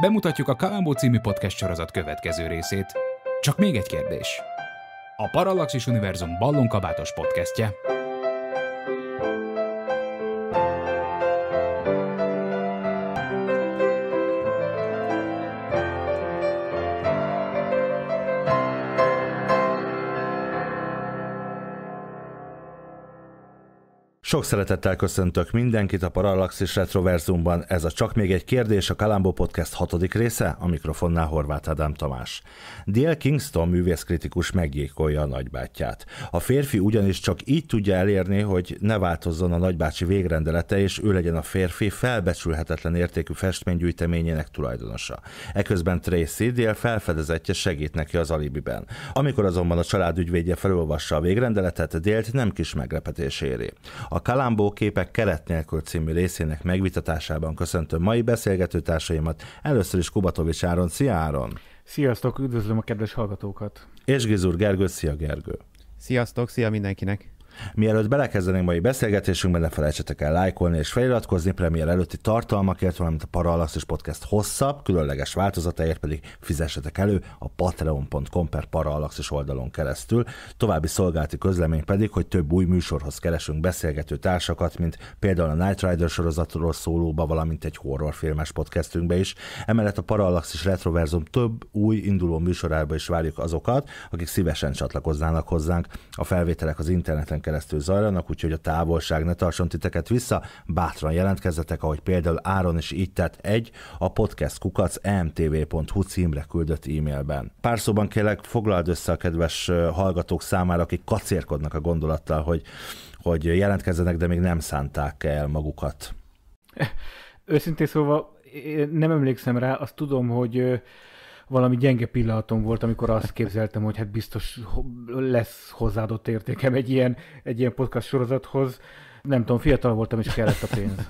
bemutatjuk a Kalambó című podcast sorozat következő részét. Csak még egy kérdés. A Parallaxis Univerzum ballonkabátos podcastje Sok szeretettel köszöntök mindenkit a Parallaxis Retroverzumban. Ez a Csak még egy kérdés, a Kalambó Podcast hatodik része, a mikrofonnál Horváth Ádám Tamás. D.L. Kingston művészkritikus meggyékolja a nagybátyját. A férfi ugyanis csak így tudja elérni, hogy ne változzon a nagybácsi végrendelete, és ő legyen a férfi felbecsülhetetlen értékű festménygyűjteményének tulajdonosa. Eközben Tracy D.L. felfedezetje segít neki az alibiben. Amikor azonban a család ügyvédje felolvassa a végrendeletet, dl nem kis meglepetés éri. A a Kalambó képek keret nélkül című részének megvitatásában köszöntöm mai beszélgetőtársaimat. Először is Kubatovics Áron. Szia Áron! Sziasztok, üdvözlöm a kedves hallgatókat! És Gizur Gergő, szia Gergő! Sziasztok, szia mindenkinek! Mielőtt belekezdenénk mai beszélgetésünkbe, ne felejtsetek el lájkolni és feliratkozni premier előtti tartalmakért, valamint a Parallaxis Podcast hosszabb, különleges változataért pedig fizessetek elő a patreon.com per Parallaxis oldalon keresztül. További szolgálati közlemény pedig, hogy több új műsorhoz keresünk beszélgető társakat, mint például a Night Rider sorozatról szólóba, valamint egy horrorfilmes podcastünkbe is. Emellett a Parallaxis Retroverzum több új induló műsorába is várjuk azokat, akik szívesen csatlakoznának hozzánk. A felvételek az interneten keresztül zajlanak, úgyhogy a távolság ne tartson titeket vissza, bátran jelentkezzetek, ahogy például Áron is így tett egy, a podcast kukac mtv.hu címre küldött e-mailben. Pár szóban kérlek foglald össze a kedves hallgatók számára, akik kacérkodnak a gondolattal, hogy, hogy jelentkezzenek, de még nem szánták el magukat. Őszintén szóval nem emlékszem rá, azt tudom, hogy valami gyenge pillanatom volt, amikor azt képzeltem, hogy hát biztos lesz hozzáadott értékem egy ilyen, egy ilyen podcast sorozathoz. Nem tudom, fiatal voltam és kellett a pénz.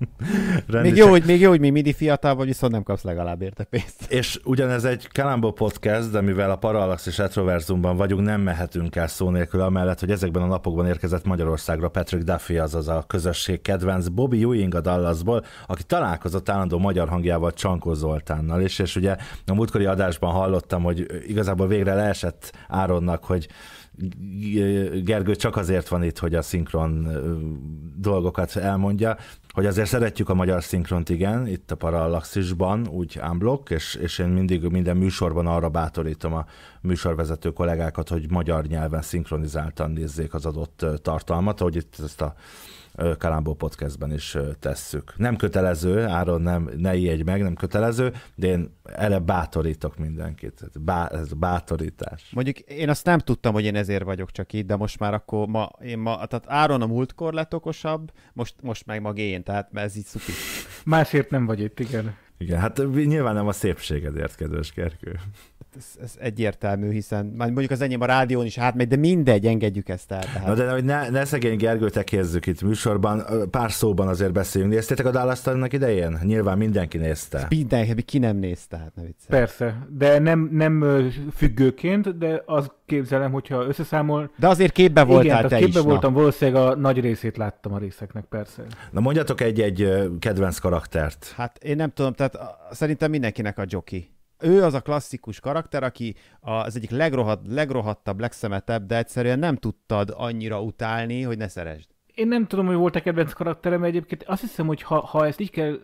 még, jó, hogy, még jó, hogy mi mindig fiatal vagy, viszont nem kapsz legalább érte pénzt. És ugyanez egy Kalambó podcast, de mivel a Parallax és Retroverzumban vagyunk, nem mehetünk el szó nélkül, amellett, hogy ezekben a napokban érkezett Magyarországra Patrick Duffy, azaz a közösség kedvenc Bobby Ewing a Dallasból, aki találkozott állandó magyar hangjával Csankó Zoltánnal, és, és ugye a múltkori adásban hallottam, hogy igazából végre leesett Áronnak, hogy Gergő csak azért van itt, hogy a szinkron dolgokat elmondja, hogy azért szeretjük a magyar szinkront, igen, itt a Parallaxisban, úgy unblock, és, és én mindig minden műsorban arra bátorítom a műsorvezető kollégákat, hogy magyar nyelven szinkronizáltan nézzék az adott tartalmat, ahogy itt ezt a Kalambó podcastben is tesszük. Nem kötelező, Áron, nem, ne egy meg, nem kötelező, de én erre bátorítok mindenkit. Hát bá, ez bátorítás. Mondjuk én azt nem tudtam, hogy én ezért vagyok csak itt, de most már akkor ma, én ma, tehát Áron a múltkor lett okosabb, most, most meg mag én, tehát ez így szuki. Másért nem vagy itt, igen. Igen, hát nyilván nem a szépségedért, kedves Gergő. Hát ez, ez egyértelmű, hiszen már mondjuk az enyém a rádión is átmegy, de mindegy, engedjük ezt el. Tehát. Na de hogy ne, ne szegény Gergőt ekézzük itt műsorban, pár szóban azért beszéljünk. Néztétek a Dallas idején? Nyilván mindenki nézte. Ez mindenki, ki nem nézte, hát ne Persze, de nem, nem függőként, de az képzelem, hogyha összeszámol. De azért képbe voltál igen, te képbe is. képbe voltam, na. valószínűleg a nagy részét láttam a részeknek, persze. Na mondjatok egy-egy kedvenc karaktert. Hát én nem tudom, tehát szerintem mindenkinek a Joki ő az a klasszikus karakter, aki az egyik legrohadt legrohadtabb, legszemetebb, de egyszerűen nem tudtad annyira utálni, hogy ne szeresd. Én nem tudom, hogy volt-e kedvenc karakterem egyébként. Azt hiszem, hogy ha, ha ezt így kell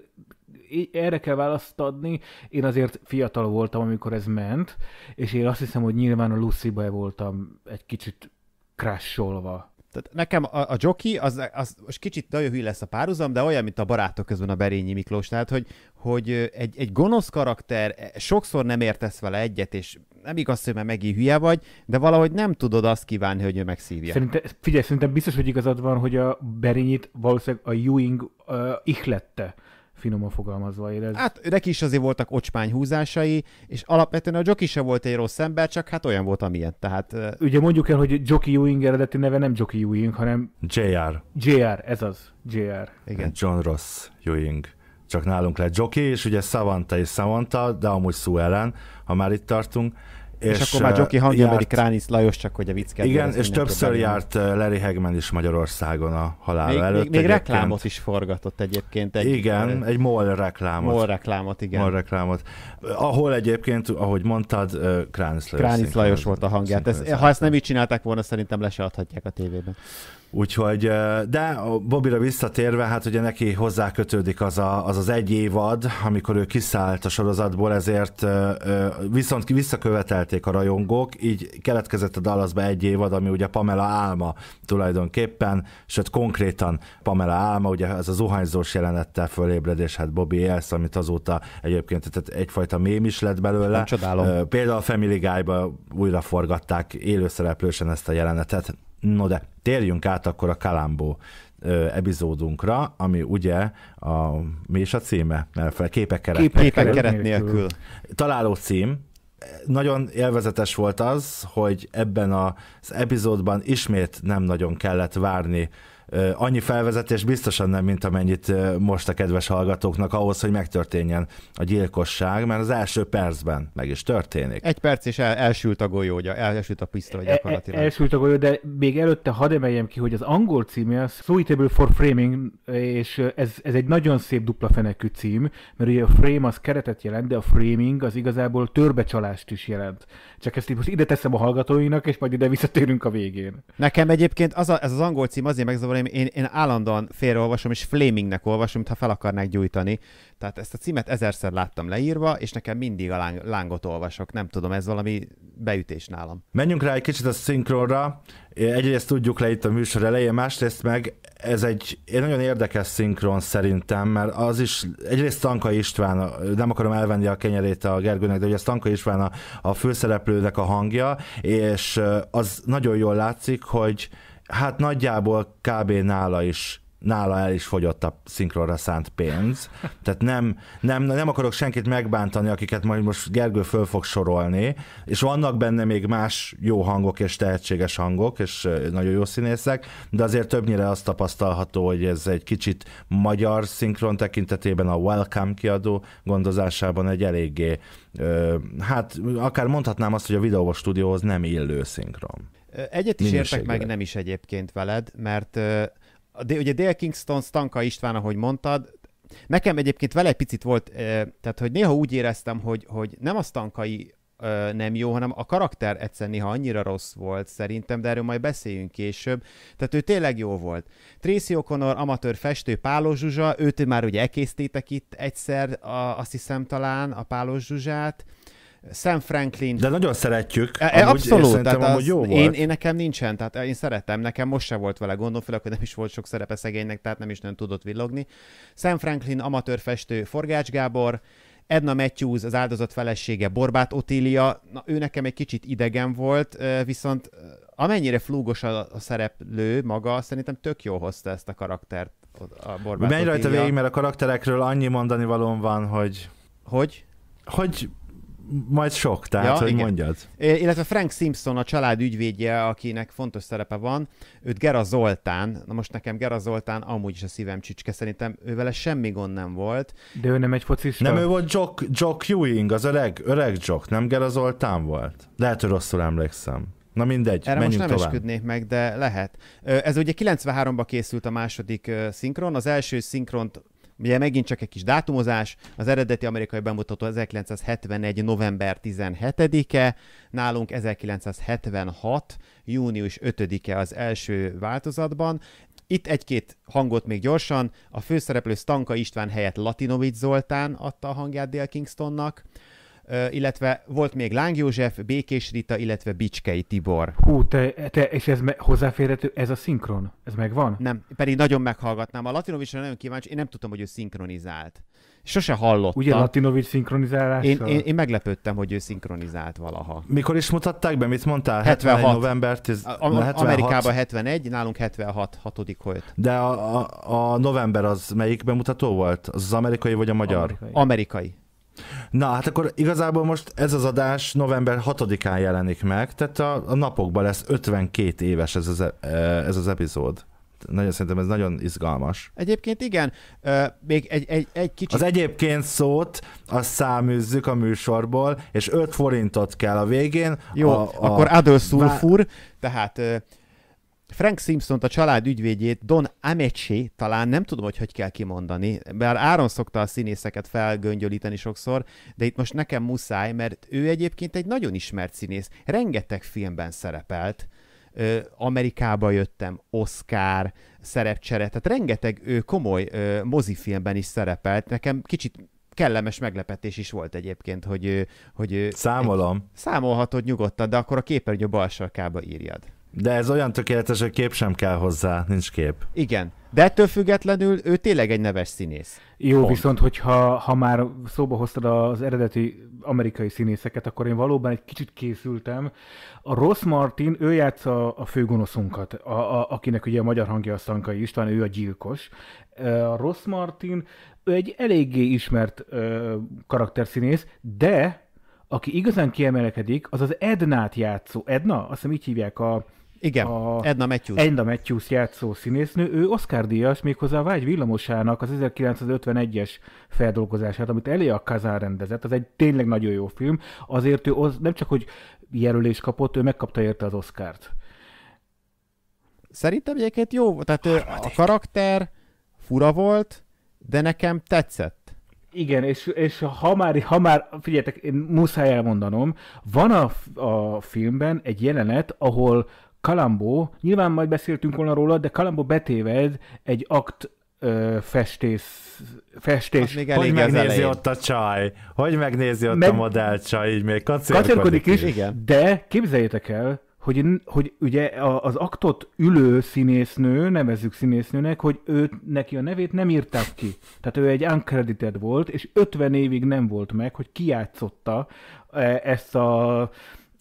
erre kell választ adni. Én azért fiatal voltam, amikor ez ment, és én azt hiszem, hogy nyilván a Lucy-ba voltam egy kicsit crasholva. Tehát nekem a, a Joki, az, az most kicsit nagyon hű lesz a párhuzam, de olyan, mint a barátok közben a Berényi Miklós. Tehát, hogy, hogy egy, egy gonosz karakter, sokszor nem értesz vele egyet, és nem igaz, hogy már megint hülye vagy, de valahogy nem tudod azt kívánni, hogy ő megszívja. Szerinte, figyelj, szerintem biztos, hogy igazad van, hogy a Berényit valószínűleg a Ewing uh, ihlette finoman fogalmazva érez. Hát neki is azért voltak ocsmány húzásai, és alapvetően a Joki se volt egy rossz ember, csak hát olyan volt, amilyen. Tehát, Ugye mondjuk el, hogy Joki Ewing eredeti neve nem Joki Ewing, hanem... JR. JR, ez az. JR. Igen. John Ross Ewing. Csak nálunk lett Joki, és ugye Savanta és Savanta, de amúgy szó ellen, ha már itt tartunk és, és akkor már Joki hangja járt, pedig Kránisz Lajos, csak hogy a vicc Igen, és többször járt Larry Hegman is Magyarországon a halál még, előtt. Még, még reklámot is forgatott egyébként. Egy, igen, egy MOL reklámot. MOL reklámot, igen. MOL reklámot. Ahol egyébként, ahogy mondtad, Kránisz Lajos. Kránisz Lajos volt a hangját. Ez, ha ezt nem így csinálták volna, szerintem le se adhatják a tévében. Úgyhogy, de a Bobira visszatérve, hát ugye neki hozzá kötődik az, a, az az egy évad, amikor ő kiszállt a sorozatból, ezért viszont visszakövetelték a rajongók, így keletkezett a Dallasba egy évad, ami ugye Pamela álma tulajdonképpen, sőt konkrétan Pamela álma, ugye ez a zuhanyzós jelenettel fölébredés, hát Bobby élsz, amit azóta egyébként tehát egyfajta mém is lett belőle. Nem hát csodálom. Például a Family Guy-ba újra forgatták élőszereplősen ezt a jelenetet No de térjünk át akkor a Kalambó epizódunkra, ami ugye a, mi is a címe? Képek, képek keret, Kép, keret nélkül. Találó cím. Nagyon élvezetes volt az, hogy ebben az epizódban ismét nem nagyon kellett várni annyi felvezetés biztosan nem, mint amennyit most a kedves hallgatóknak ahhoz, hogy megtörténjen a gyilkosság, mert az első percben meg is történik. Egy perc és el, elsült a golyó, ugye, elsült a pisztoly e, e, gyakorlatilag. elsült a golyó, de még előtte hadd emeljem ki, hogy az angol címe az Suitable for Framing, és ez, ez egy nagyon szép dupla fenekű cím, mert ugye a frame az keretet jelent, de a framing az igazából törbecsalást is jelent. Csak ezt most ide teszem a hallgatóinak, és majd ide visszatérünk a végén. Nekem egyébként az a, ez az angol cím azért megzavar, szóval én, én, én állandóan félreolvasom, és flamingnek olvasom, mintha fel akarnák gyújtani. Tehát ezt a címet ezerszer láttam leírva, és nekem mindig a láng, lángot olvasok. Nem tudom, ez valami beütés nálam. Menjünk rá egy kicsit a szinkronra. Egyrészt tudjuk le itt a műsor elején, másrészt meg ez egy, egy nagyon érdekes szinkron szerintem, mert az is, egyrészt Tanka István, nem akarom elvenni a kenyerét a Gergőnek, de ugye Tanka István a, a főszereplőnek a hangja, és az nagyon jól látszik, hogy hát nagyjából kb. nála is nála el is fogyott a szinkronra szánt pénz. Tehát nem, nem, nem akarok senkit megbántani, akiket majd most Gergő föl fog sorolni, és vannak benne még más jó hangok és tehetséges hangok, és nagyon jó színészek, de azért többnyire azt tapasztalható, hogy ez egy kicsit magyar szinkron tekintetében a Welcome kiadó gondozásában egy eléggé, hát akár mondhatnám azt, hogy a videó stúdióhoz nem illő szinkron. Egyet is értek meg, nem is egyébként veled, mert ugye Dale Kingston, Stanka István, ahogy mondtad, nekem egyébként vele egy picit volt, tehát hogy néha úgy éreztem, hogy, hogy nem a Stankai nem jó, hanem a karakter egyszer néha annyira rossz volt szerintem, de erről majd beszéljünk később. Tehát ő tényleg jó volt. Tracy O'Connor, amatőr festő, Pálos Zsuzsa, őt már ugye elkészítétek itt egyszer, a, azt hiszem talán, a Pálos Zsuzsát. Sam Franklin. De nagyon szeretjük. E, e amúgy, abszolút, tehát az, jó volt. Én, én, nekem nincsen, tehát én szerettem, nekem most se volt vele gondom, főleg, hogy nem is volt sok szerepe szegénynek, tehát nem is nem tudott villogni. Sam Franklin, amatőr festő, Forgács Gábor, Edna Matthews, az áldozat felesége, Borbát Otília, na, ő nekem egy kicsit idegen volt, viszont amennyire flúgos a, a szereplő maga, szerintem tök jó hozta ezt a karaktert a Borbát Menj rajta végig, mert a karakterekről annyi mondani valóm van, hogy... Hogy? Hogy majd sok, tehát, ja, hogy igen. mondjad. Illetve Frank Simpson, a család ügyvédje, akinek fontos szerepe van, őt Gera Zoltán, na most nekem Gera Zoltán amúgy is a szívem csücske, szerintem ővel semmi gond nem volt. De ő nem egy focista? Nem, ő volt Jock, Jock Ewing, az öreg, öreg Jock, nem Gera Zoltán volt? Lehet, hogy rosszul emlékszem. Na mindegy, Erre menjünk most nem tovább. esküdnék meg, de lehet. Ez ugye 93-ban készült a második szinkron, az első szinkront Ugye megint csak egy kis dátumozás, az eredeti amerikai bemutató 1971. november 17-e, nálunk 1976. június 5-e az első változatban. Itt egy-két hangot még gyorsan, a főszereplő Stanka István helyett Latinovic Zoltán adta a hangját Dale Kingstonnak, illetve volt még Láng József, Békés Rita, illetve Bicskei Tibor. Hú, te, te és ez me- hozzáférhető, ez a szinkron? Ez megvan? Nem, pedig nagyon meghallgatnám. A Latinovicsra nagyon kíváncsi, én nem tudtam, hogy ő szinkronizált. Sose hallottam. Ugye Latinovics szinkronizálás? Én, én, én, meglepődtem, hogy ő szinkronizált valaha. Mikor is mutatták be, mit mondtál? 76. november 10, a, a, 76. Amerikában 71, nálunk 76, hatodik volt. De a, a, a november az melyik bemutató volt? Az, az amerikai vagy a magyar? Amerikai. amerikai. Na, hát akkor igazából most ez az adás november 6-án jelenik meg, tehát a, a napokban lesz 52 éves ez az, e, e, ez az epizód. Nagyon szerintem ez nagyon izgalmas. Egyébként igen, még egy, egy, egy kicsit... Az egyébként szót, azt száműzzük a műsorból, és 5 forintot kell a végén. Jó, a, a... akkor Adolszulfur, vá... tehát Frank Simpson a család ügyvédjét, Don Ameche, talán nem tudom, hogy hogy kell kimondani, bár Áron szokta a színészeket felgöngyölíteni sokszor, de itt most nekem muszáj, mert ő egyébként egy nagyon ismert színész, rengeteg filmben szerepelt, Amerikába jöttem, Oscar, szerepcsere, tehát rengeteg ő komoly ö, mozifilmben is szerepelt. Nekem kicsit kellemes meglepetés is volt egyébként, hogy... hogy Számolom. Egy, számolhatod nyugodtan, de akkor a képernyő bal sarkába írjad. De ez olyan tökéletes, hogy kép sem kell hozzá, nincs kép. Igen, de ettől függetlenül ő tényleg egy neves színész. Jó, Pont. viszont hogyha ha már szóba hoztad az eredeti amerikai színészeket, akkor én valóban egy kicsit készültem. A Ross Martin, ő játsza a főgonoszunkat, a, a, akinek ugye a magyar hangja a Szankai István, ő a gyilkos. A Ross Martin, ő egy eléggé ismert ö, karakterszínész, de aki igazán kiemelkedik, az az Ednát játszó. Edna? Azt hiszem így hívják a, igen, a Edna Matthews. Edna Matthews játszó színésznő, ő Oscar díjas, méghozzá a Vágy villamosának az 1951-es feldolgozását, amit Elia Kazán rendezett, az egy tényleg nagyon jó film, azért ő az, nem csak, hogy jelölést kapott, ő megkapta érte az Oscárt. Szerintem egyébként jó, tehát Harmadik. a karakter fura volt, de nekem tetszett. Igen, és, és ha, már, ha már, figyeljetek, én muszáj elmondanom, van a, a filmben egy jelenet, ahol Kalambó, nyilván majd beszéltünk volna róla, de Kalambó betéved egy akt ö, festés, festés. Az még hogy megnézi ott a csaj? Hogy megnézi ott Meg... a modell csaj? Így még kacérkodik, is, is, igen. de képzeljétek el, hogy, hogy ugye az aktot ülő színésznő, nevezzük színésznőnek, hogy ő neki a nevét nem írták ki. Tehát ő egy uncredited volt, és 50 évig nem volt meg, hogy kiátszotta e, ezt a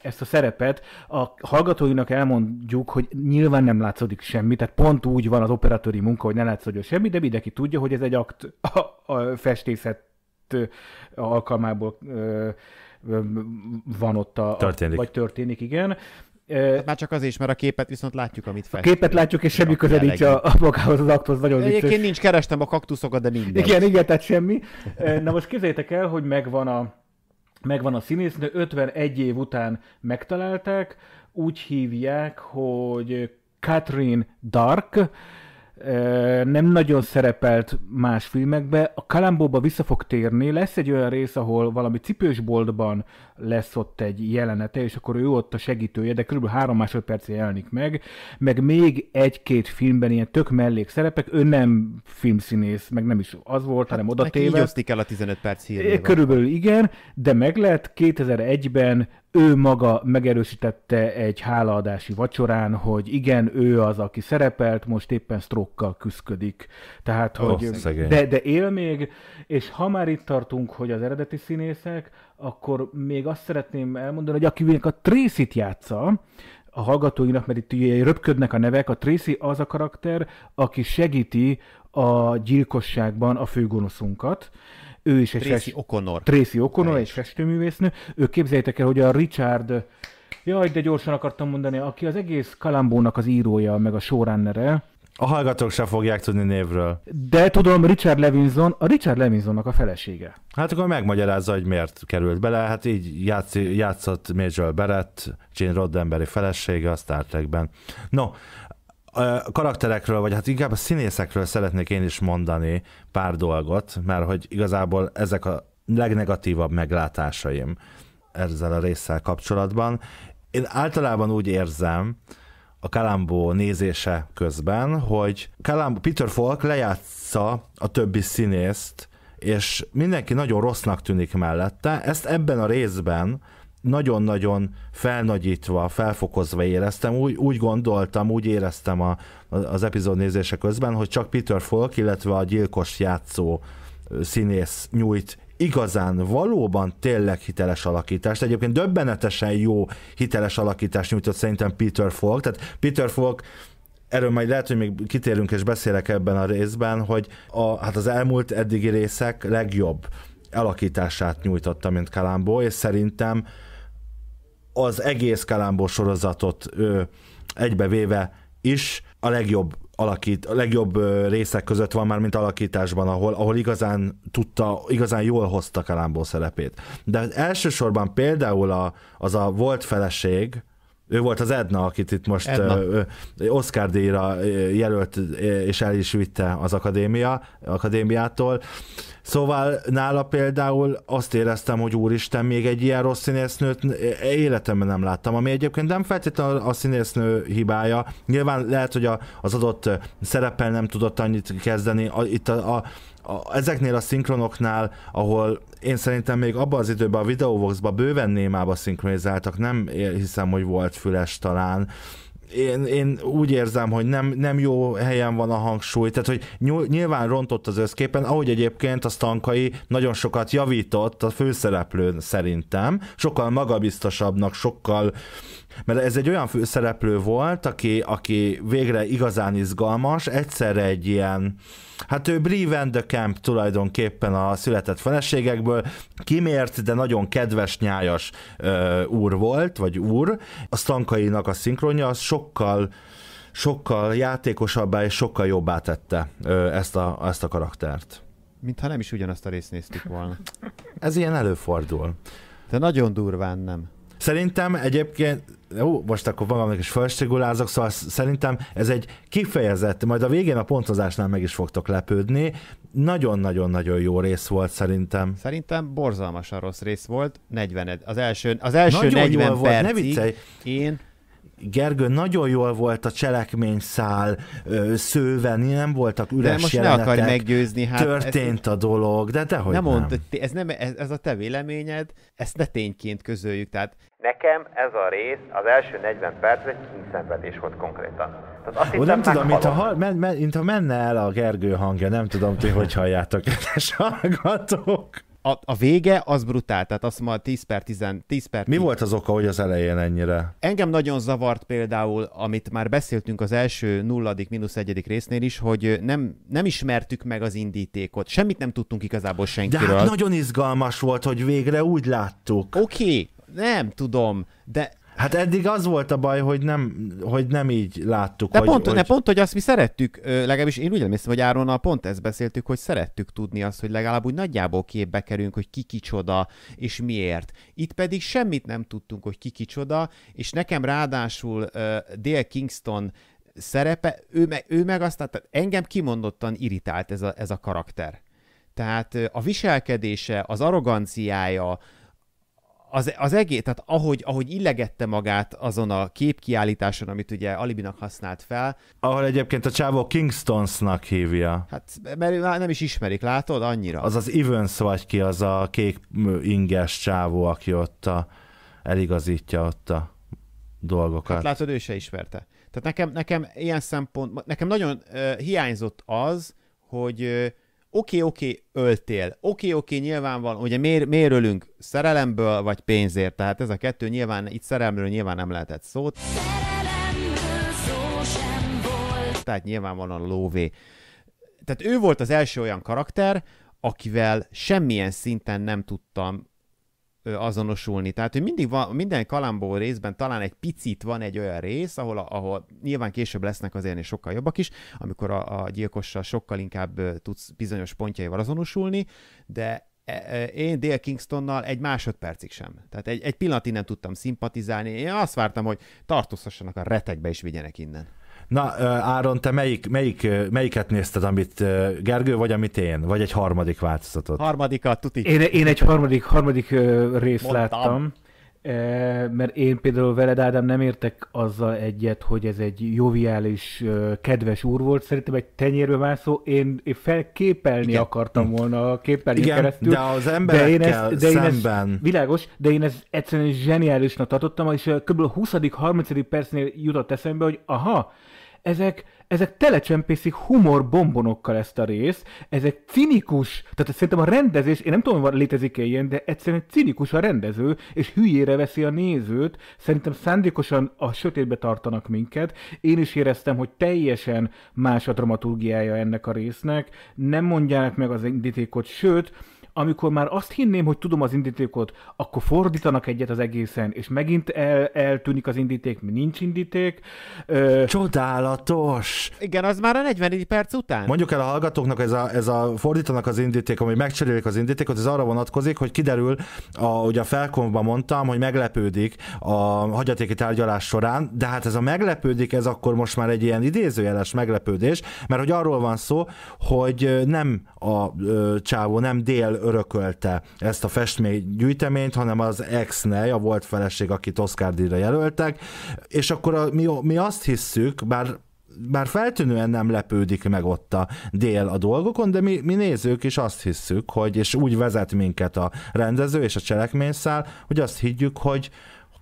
ezt a szerepet, a hallgatóinak elmondjuk, hogy nyilván nem látszódik semmi, tehát pont úgy van az operatőri munka, hogy ne látszódjon semmi, de mindenki tudja, hogy ez egy akt a, a festészet alkalmából ö, ö, van ott a, történik. vagy történik, igen. Hát már csak azért is, mert a képet viszont látjuk, amit fest. A képet látjuk, és semmi köze nincs a, a magához az akthoz, nagyon vicces. Egyébként nincs, kerestem a kaktuszokat, de nincs. Igen, igen, tehát semmi. Na most képzeljétek el, hogy megvan a, megvan a színésznő, 51 év után megtalálták, úgy hívják, hogy Catherine Dark, nem nagyon szerepelt más filmekbe. A Kalambóba vissza fog térni, lesz egy olyan rész, ahol valami cipősboltban lesz ott egy jelenete, és akkor ő ott a segítője, de kb. három másodperc jelenik meg, meg még egy-két filmben ilyen tök mellék szerepek. ő nem filmszínész, meg nem is az volt, hát, hanem oda téve. Így el a 15 perc hírnél. Körülbelül igen, de meg lehet 2001-ben ő maga megerősítette egy hálaadási vacsorán, hogy igen, ő az, aki szerepelt, most éppen sztrókkal küzdik. Tehát, hogy oh, de, de él még, és ha már itt tartunk, hogy az eredeti színészek, akkor még azt szeretném elmondani, hogy aki a Tracy-t játsza, a hallgatóinak, mert itt röpködnek a nevek, a Tracy az a karakter, aki segíti a gyilkosságban a főgonoszunkat, ő is egy Tracy fest... O'Connor. Tracy O'Connor, egy festőművésznő. Ő képzeljétek el, hogy a Richard Jaj, de gyorsan akartam mondani, aki az egész Kalambónak az írója, meg a showrunnere. A hallgatók sem fogják tudni névről. De tudom, Richard Levinson, a Richard Levinsonnak a felesége. Hát akkor megmagyarázza, hogy miért került bele. Hát így játsz, játszott Major Barrett, Gene Roddenberry felesége a Star Trekben. No, a karakterekről, vagy hát inkább a színészekről szeretnék én is mondani pár dolgot, mert hogy igazából ezek a legnegatívabb meglátásaim ezzel a résszel kapcsolatban. Én általában úgy érzem, a Kalambó nézése közben, hogy Kalambó, Peter Falk lejátsza a többi színészt, és mindenki nagyon rossznak tűnik mellette. Ezt ebben a részben nagyon-nagyon felnagyítva, felfokozva éreztem. Úgy, úgy gondoltam, úgy éreztem a, az epizód nézése közben, hogy csak Peter Falk, illetve a gyilkos játszó színész nyújt igazán valóban tényleg hiteles alakítást. Egyébként döbbenetesen jó hiteles alakítást nyújtott szerintem Peter Falk. Tehát Peter Falk erről majd lehet, hogy még kitérünk és beszélek ebben a részben, hogy a, hát az elmúlt eddigi részek legjobb alakítását nyújtotta, mint Kalambó, és szerintem az egész Kalambó sorozatot egybevéve is a legjobb alakít, a legjobb részek között van már, mint alakításban, ahol, ahol igazán tudta, igazán jól hozta Kalambó szerepét. De elsősorban például a, az a volt feleség, ő volt az Edna, akit itt most Oscar díjra jelölt, és el is vitte az akadémia, akadémiától. Szóval nála például azt éreztem, hogy úristen, még egy ilyen rossz színésznőt eh, életemben nem láttam, ami egyébként nem feltétlenül a színésznő hibája. Nyilván lehet, hogy a, az adott eh, szerepel nem tudott annyit kezdeni. A, itt a, a, a, ezeknél a szinkronoknál, ahol én szerintem még abban az időben a videovox bőven némába szinkronizáltak, nem eh, hiszem, hogy volt füles talán, én, én úgy érzem, hogy nem, nem jó helyen van a hangsúly, tehát hogy nyilván rontott az összképen, ahogy egyébként a Stankai nagyon sokat javított a főszereplőn szerintem, sokkal magabiztosabbnak, sokkal mert ez egy olyan főszereplő volt, aki, aki végre igazán izgalmas, egyszerre egy ilyen, hát ő Bree Camp tulajdonképpen a született feleségekből, kimért, de nagyon kedves, nyájas ö, úr volt, vagy úr. A Stankainak a szinkronja az sokkal sokkal játékosabbá és sokkal jobbá tette ö, ezt, a, ezt a karaktert. Mintha nem is ugyanazt a részt néztük volna. Ez ilyen előfordul. De nagyon durván nem. Szerintem egyébként jó, most akkor magamnak is felstigulázok, szóval szerintem ez egy kifejezett, majd a végén a pontozásnál meg is fogtok lepődni. Nagyon-nagyon-nagyon jó rész volt szerintem. Szerintem borzalmasan rossz rész volt, 40 az első, az első Nagyon 40 percig volt, én Gergő nagyon jól volt a cselekményszál szőven, nem voltak üres de most jelenetek. ne akarj meggyőzni. Hát történt ezt, a dolog, de dehogy nem. Mondd, nem. ez, nem ez, ez a te véleményed, ezt ne tényként közöljük. Tehát Nekem ez a rész, az első 40 perc egy kínszenvedés volt konkrétan. azt Ó, nem tudom, mintha men, men, mint menne el a Gergő hangja, nem tudom ti, hogy halljátok, kedves hallgatók a, a vége az brutál, tehát azt ma 10 per 10, 10 per 10. Mi volt az oka, hogy az elején ennyire? Engem nagyon zavart például, amit már beszéltünk az első nulladik, mínusz egyedik résznél is, hogy nem, nem ismertük meg az indítékot, semmit nem tudtunk igazából senkiről. De hát nagyon izgalmas volt, hogy végre úgy láttuk. Oké, okay, nem tudom, de Hát eddig az volt a baj, hogy nem, hogy nem így láttuk. De, hogy, pont, hogy... de pont, hogy azt mi szerettük, legalábbis én úgy emlékszem, hogy Áronnal pont ezt beszéltük, hogy szerettük tudni azt, hogy legalább úgy nagyjából képbe kerülünk, hogy ki kicsoda és miért. Itt pedig semmit nem tudtunk, hogy ki kicsoda, és nekem ráadásul uh, Dale Kingston szerepe, ő meg, ő meg azt, tehát engem kimondottan irritált ez a, ez a karakter. Tehát a viselkedése, az arroganciája, az, az egész, tehát ahogy, ahogy illegette magát azon a képkiállításon, amit ugye Alibinak használt fel. Ahol egyébként a csávó Kingstonsnak hívja. Hát, mert már nem is ismerik, látod, annyira. Az az Evans vagy ki, az a kék inges csávó, aki ott a, eligazítja ott a dolgokat. Hát látod, ő se ismerte. Tehát nekem, nekem ilyen szempont, nekem nagyon uh, hiányzott az, hogy uh, oké, oké, öltél, oké, oké, van, ugye miért, miért ölünk? Szerelemből vagy pénzért? Tehát ez a kettő nyilván, itt szerelemről nyilván nem lehetett szót. Szó Tehát van a lóvé. Tehát ő volt az első olyan karakter, akivel semmilyen szinten nem tudtam azonosulni. Tehát, hogy mindig van, minden kalambó részben talán egy picit van egy olyan rész, ahol, ahol nyilván később lesznek az és sokkal jobbak is, amikor a, a gyilkossal sokkal inkább tudsz bizonyos pontjaival azonosulni, de e, e, én Dale Kingstonnal egy másodpercig sem. Tehát egy, egy pillanatig nem tudtam szimpatizálni. Én azt vártam, hogy tartóztassanak a retekbe és vigyenek innen. Na, Áron, te melyik, melyik, melyiket nézted, amit Gergő, vagy amit én? Vagy egy harmadik változatot? Harmadikat, tuti. Én, én egy harmadik, harmadik részt Mondtam. láttam. Mert én például veled, Ádám, nem értek azzal egyet, hogy ez egy joviális, kedves úr volt. Szerintem egy tenyérbe mászó, én, én felképelni Igen. akartam volna képernyőn Igen, keresztül. de az emberekkel de én ezt, de szemben. én szemben. Ezt, világos, de én ezt egyszerűen zseniálisnak tartottam, és kb. a 20. 30. percnél jutott eszembe, hogy aha, ezek, ezek telecsempészik bombonokkal ezt a részt, ezek cinikus, tehát szerintem a rendezés, én nem tudom, hogy létezik-e ilyen, de egyszerűen cinikus a rendező, és hülyére veszi a nézőt, szerintem szándékosan a sötétbe tartanak minket, én is éreztem, hogy teljesen más a dramaturgiája ennek a résznek, nem mondják meg az indítékot, sőt, amikor már azt hinném, hogy tudom az indítékot, akkor fordítanak egyet az egészen, és megint el, eltűnik az indíték, mi nincs indíték. Ö... Csodálatos! Igen, az már a 40 perc után. Mondjuk el a hallgatóknak, ez a, ez a fordítanak az indíték, ami megcserélik az indítékot, ez arra vonatkozik, hogy kiderül, a, ugye a felkomban mondtam, hogy meglepődik a hagyatéki tárgyalás során, de hát ez a meglepődik, ez akkor most már egy ilyen idézőjeles meglepődés, mert hogy arról van szó, hogy nem a ö, csávó, nem dél örökölte ezt a festmény gyűjteményt, hanem az ex-nej, a volt feleség, akit Oscar-díjra jelöltek, és akkor a, mi, mi azt hisszük, bár bár feltűnően nem lepődik meg ott a dél a dolgokon, de mi, mi nézők is azt hisszük, hogy, és úgy vezet minket a rendező és a cselekményszál, hogy azt higgyük, hogy,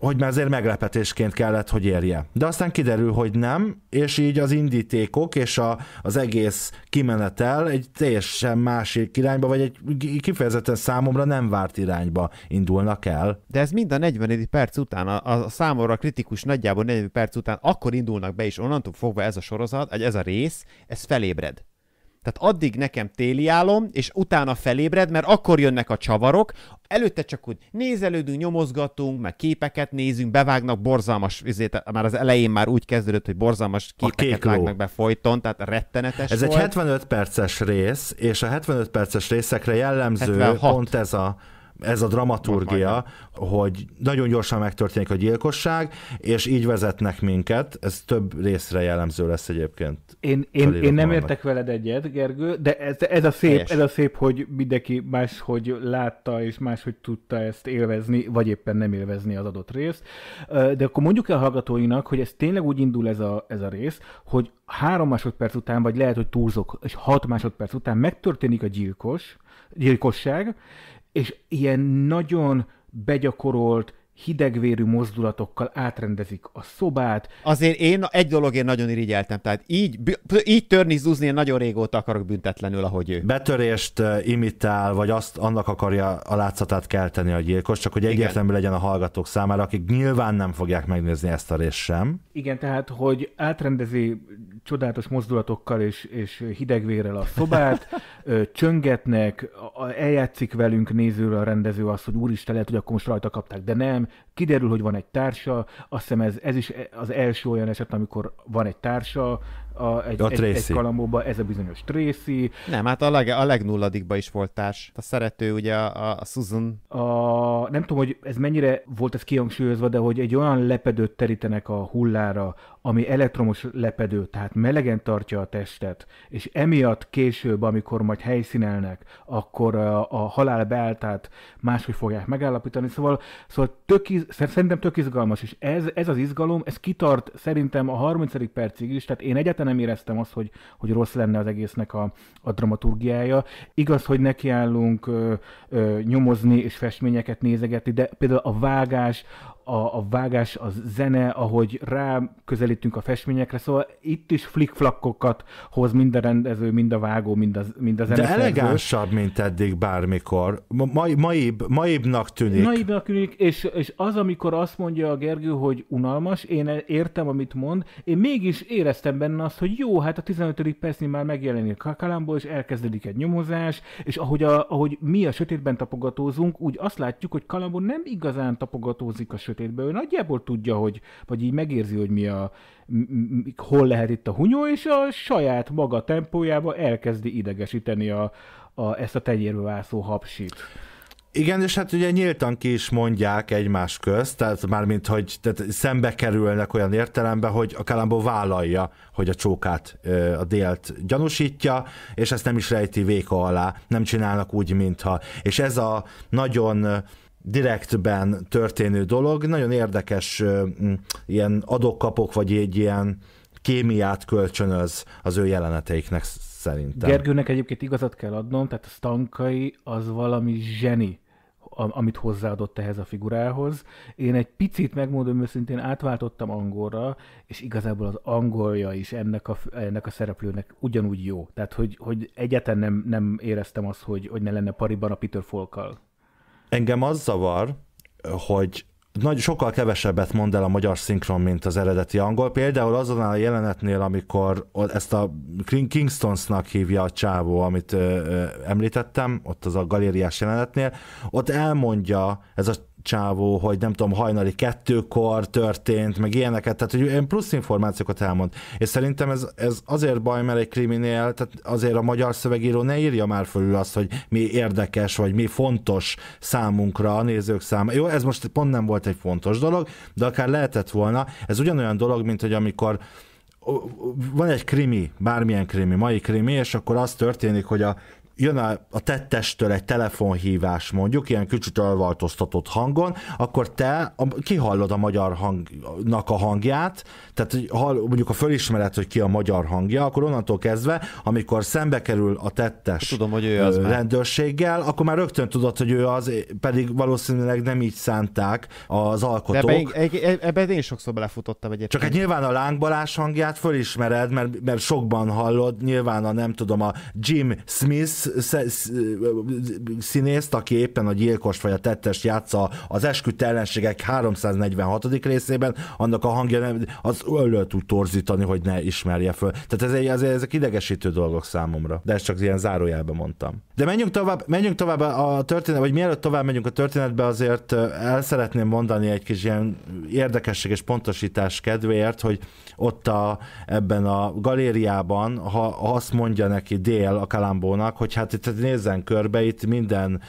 hogy már azért meglepetésként kellett, hogy érje. De aztán kiderül, hogy nem, és így az indítékok és a, az egész kimenetel egy teljesen másik irányba, vagy egy kifejezetten számomra nem várt irányba indulnak el. De ez mind a 40. perc után, a, a számomra kritikus nagyjából 40 perc után, akkor indulnak be, és onnantól fogva ez a sorozat, ez a rész, ez felébred tehát addig nekem téli álom, és utána felébred, mert akkor jönnek a csavarok, előtte csak úgy nézelődünk, nyomozgatunk, meg képeket nézünk, bevágnak borzalmas, azért már az elején már úgy kezdődött, hogy borzalmas képeket vágnak be folyton, tehát rettenetes Ez volt. egy 75 perces rész, és a 75 perces részekre jellemző 76. pont ez a ez a dramaturgia, hogy nagyon gyorsan megtörténik a gyilkosság, és így vezetnek minket, ez több részre jellemző lesz egyébként. Én, én, én nem értek veled egyet, Gergő, de ez, ez, a szép, ez a szép, hogy mindenki máshogy látta, és máshogy tudta ezt élvezni, vagy éppen nem élvezni az adott részt. De akkor mondjuk el a hallgatóinak, hogy ez tényleg úgy indul ez a, ez a rész, hogy három másodperc után, vagy lehet, hogy túlzok, és hat másodperc után megtörténik a gyilkos, gyilkosság, és ilyen nagyon begyakorolt, hidegvérű mozdulatokkal átrendezik a szobát. Azért én egy dologért nagyon irigyeltem, tehát így, így törni, zúzni én nagyon régóta akarok büntetlenül, ahogy ő. Betörést eh, imitál, vagy azt annak akarja a látszatát kelteni a gyilkos, csak hogy egyértelmű legyen a hallgatók számára, akik nyilván nem fogják megnézni ezt a részt sem. Igen, tehát, hogy átrendezi csodálatos mozdulatokkal és, és hidegvérrel a szobát, csöngetnek, eljátszik velünk nézőről a rendező azt, hogy úristen, lehet, hogy akkor most rajta kapták, de nem, kiderül, hogy van egy társa, azt hiszem ez, ez is az első olyan eset, amikor van egy társa, a, egy, a egy, egy kalambóba, ez a bizonyos Tracy. Nem, hát a, leg, a legnulladikba is volt társ. A szerető, ugye a, a Susan. A, nem tudom, hogy ez mennyire volt ez kihangsúlyozva, de hogy egy olyan lepedőt terítenek a hullára, ami elektromos lepedő, tehát melegen tartja a testet, és emiatt később, amikor majd helyszínelnek, akkor a, a halál beálltát máshogy fogják megállapítani. Szóval, szóval tök iz, szerintem tök izgalmas, és ez, ez az izgalom, ez kitart szerintem a 30. percig is, tehát én egyetem egyáltalán nem éreztem azt, hogy, hogy rossz lenne az egésznek a, a dramaturgiája. Igaz, hogy nekiállunk ö, ö, nyomozni és festményeket nézegetni, de például a vágás, a, a vágás, a zene, ahogy rá közelítünk a festményekre, szóval itt is flikflakkokat hoz mind a rendező, mind a vágó, mind a, mind a zeneszerző. De elegánsabb, mint eddig bármikor. Mai, maib, maibnak tűnik. Maibnak tűnik, és, és az, amikor azt mondja a Gergő, hogy unalmas, én értem, amit mond, én mégis éreztem benne azt, hogy jó, hát a 15. percnél már megjelenik a kakalámból, és elkezdődik egy nyomozás, és ahogy, a, ahogy mi a sötétben tapogatózunk, úgy azt látjuk, hogy kalambó nem igazán tapogatózik a sötétben sötétbe, ő nagyjából tudja, hogy, vagy így megérzi, hogy mi a, hol lehet itt a hunyó, és a saját maga tempójába elkezdi idegesíteni a, a, ezt a tenyérbe vászó hapsit. Igen, és hát ugye nyíltan ki is mondják egymás közt, tehát mármint, hogy tehát szembe kerülnek olyan értelemben, hogy a Kalambó vállalja, hogy a csókát, a délt gyanúsítja, és ezt nem is rejti véka alá, nem csinálnak úgy, mintha. És ez a nagyon direktben történő dolog, nagyon érdekes ilyen adok-kapok, vagy egy ilyen kémiát kölcsönöz az ő jeleneteiknek szerintem. Gergőnek egyébként igazat kell adnom, tehát a Stankai az valami zseni amit hozzáadott ehhez a figurához. Én egy picit, megmondom őszintén, átváltottam angolra, és igazából az angolja is ennek a, ennek a szereplőnek ugyanúgy jó. Tehát, hogy, hogy egyetlen nem, nem éreztem azt, hogy, hogy ne lenne pariban a Peter Folkkal. Engem az zavar, hogy nagy, sokkal kevesebbet mond el a magyar szinkron, mint az eredeti angol. Például azon a jelenetnél, amikor ezt a Kingstonsnak hívja a csávó, amit ö, ö, említettem, ott az a galériás jelenetnél, ott elmondja ez a csávó, hogy nem tudom, hajnali kettőkor történt, meg ilyeneket, tehát hogy én plusz információkat elmond. És szerintem ez, ez azért baj, mert egy kriminél, tehát azért a magyar szövegíró ne írja már fölül azt, hogy mi érdekes, vagy mi fontos számunkra, a nézők szám. Jó, ez most pont nem volt egy fontos dolog, de akár lehetett volna. Ez ugyanolyan dolog, mint hogy amikor van egy krimi, bármilyen krimi, mai krimi, és akkor az történik, hogy a jön a, a tettestől egy telefonhívás mondjuk, ilyen kicsit elváltoztatott hangon, akkor te a, kihallod a magyar hangnak a hangját, tehát, ha mondjuk a fölismered, hogy ki a magyar hangja, akkor onnantól kezdve, amikor szembe kerül a tettes Tudom, hogy ő az rendőrséggel, már. akkor már rögtön tudod, hogy ő az, pedig valószínűleg nem így szánták az alkotók. Ebben ebben, ebbe én sokszor belefutottam egyet. Csak egy hát nyilván a lángbalás hangját fölismered, mert, mert sokban hallod, nyilván a nem tudom, a Jim Smith színészt, aki éppen a gyilkos vagy a tettes játsza az esküt ellenségek 346. részében, annak a hangja nem, az ezt elő tud torzítani, hogy ne ismerje föl. Tehát ez, ez, ezek idegesítő dolgok számomra, de ezt csak ilyen zárójelben mondtam. De menjünk tovább, menjünk tovább a történet, vagy mielőtt tovább megyünk a történetbe, azért el szeretném mondani egy kis ilyen érdekesség és pontosítás kedvéért, hogy ott a, ebben a galériában, ha, ha azt mondja neki Dél a Kalambónak, hogy hát itt nézzen körbe, itt minden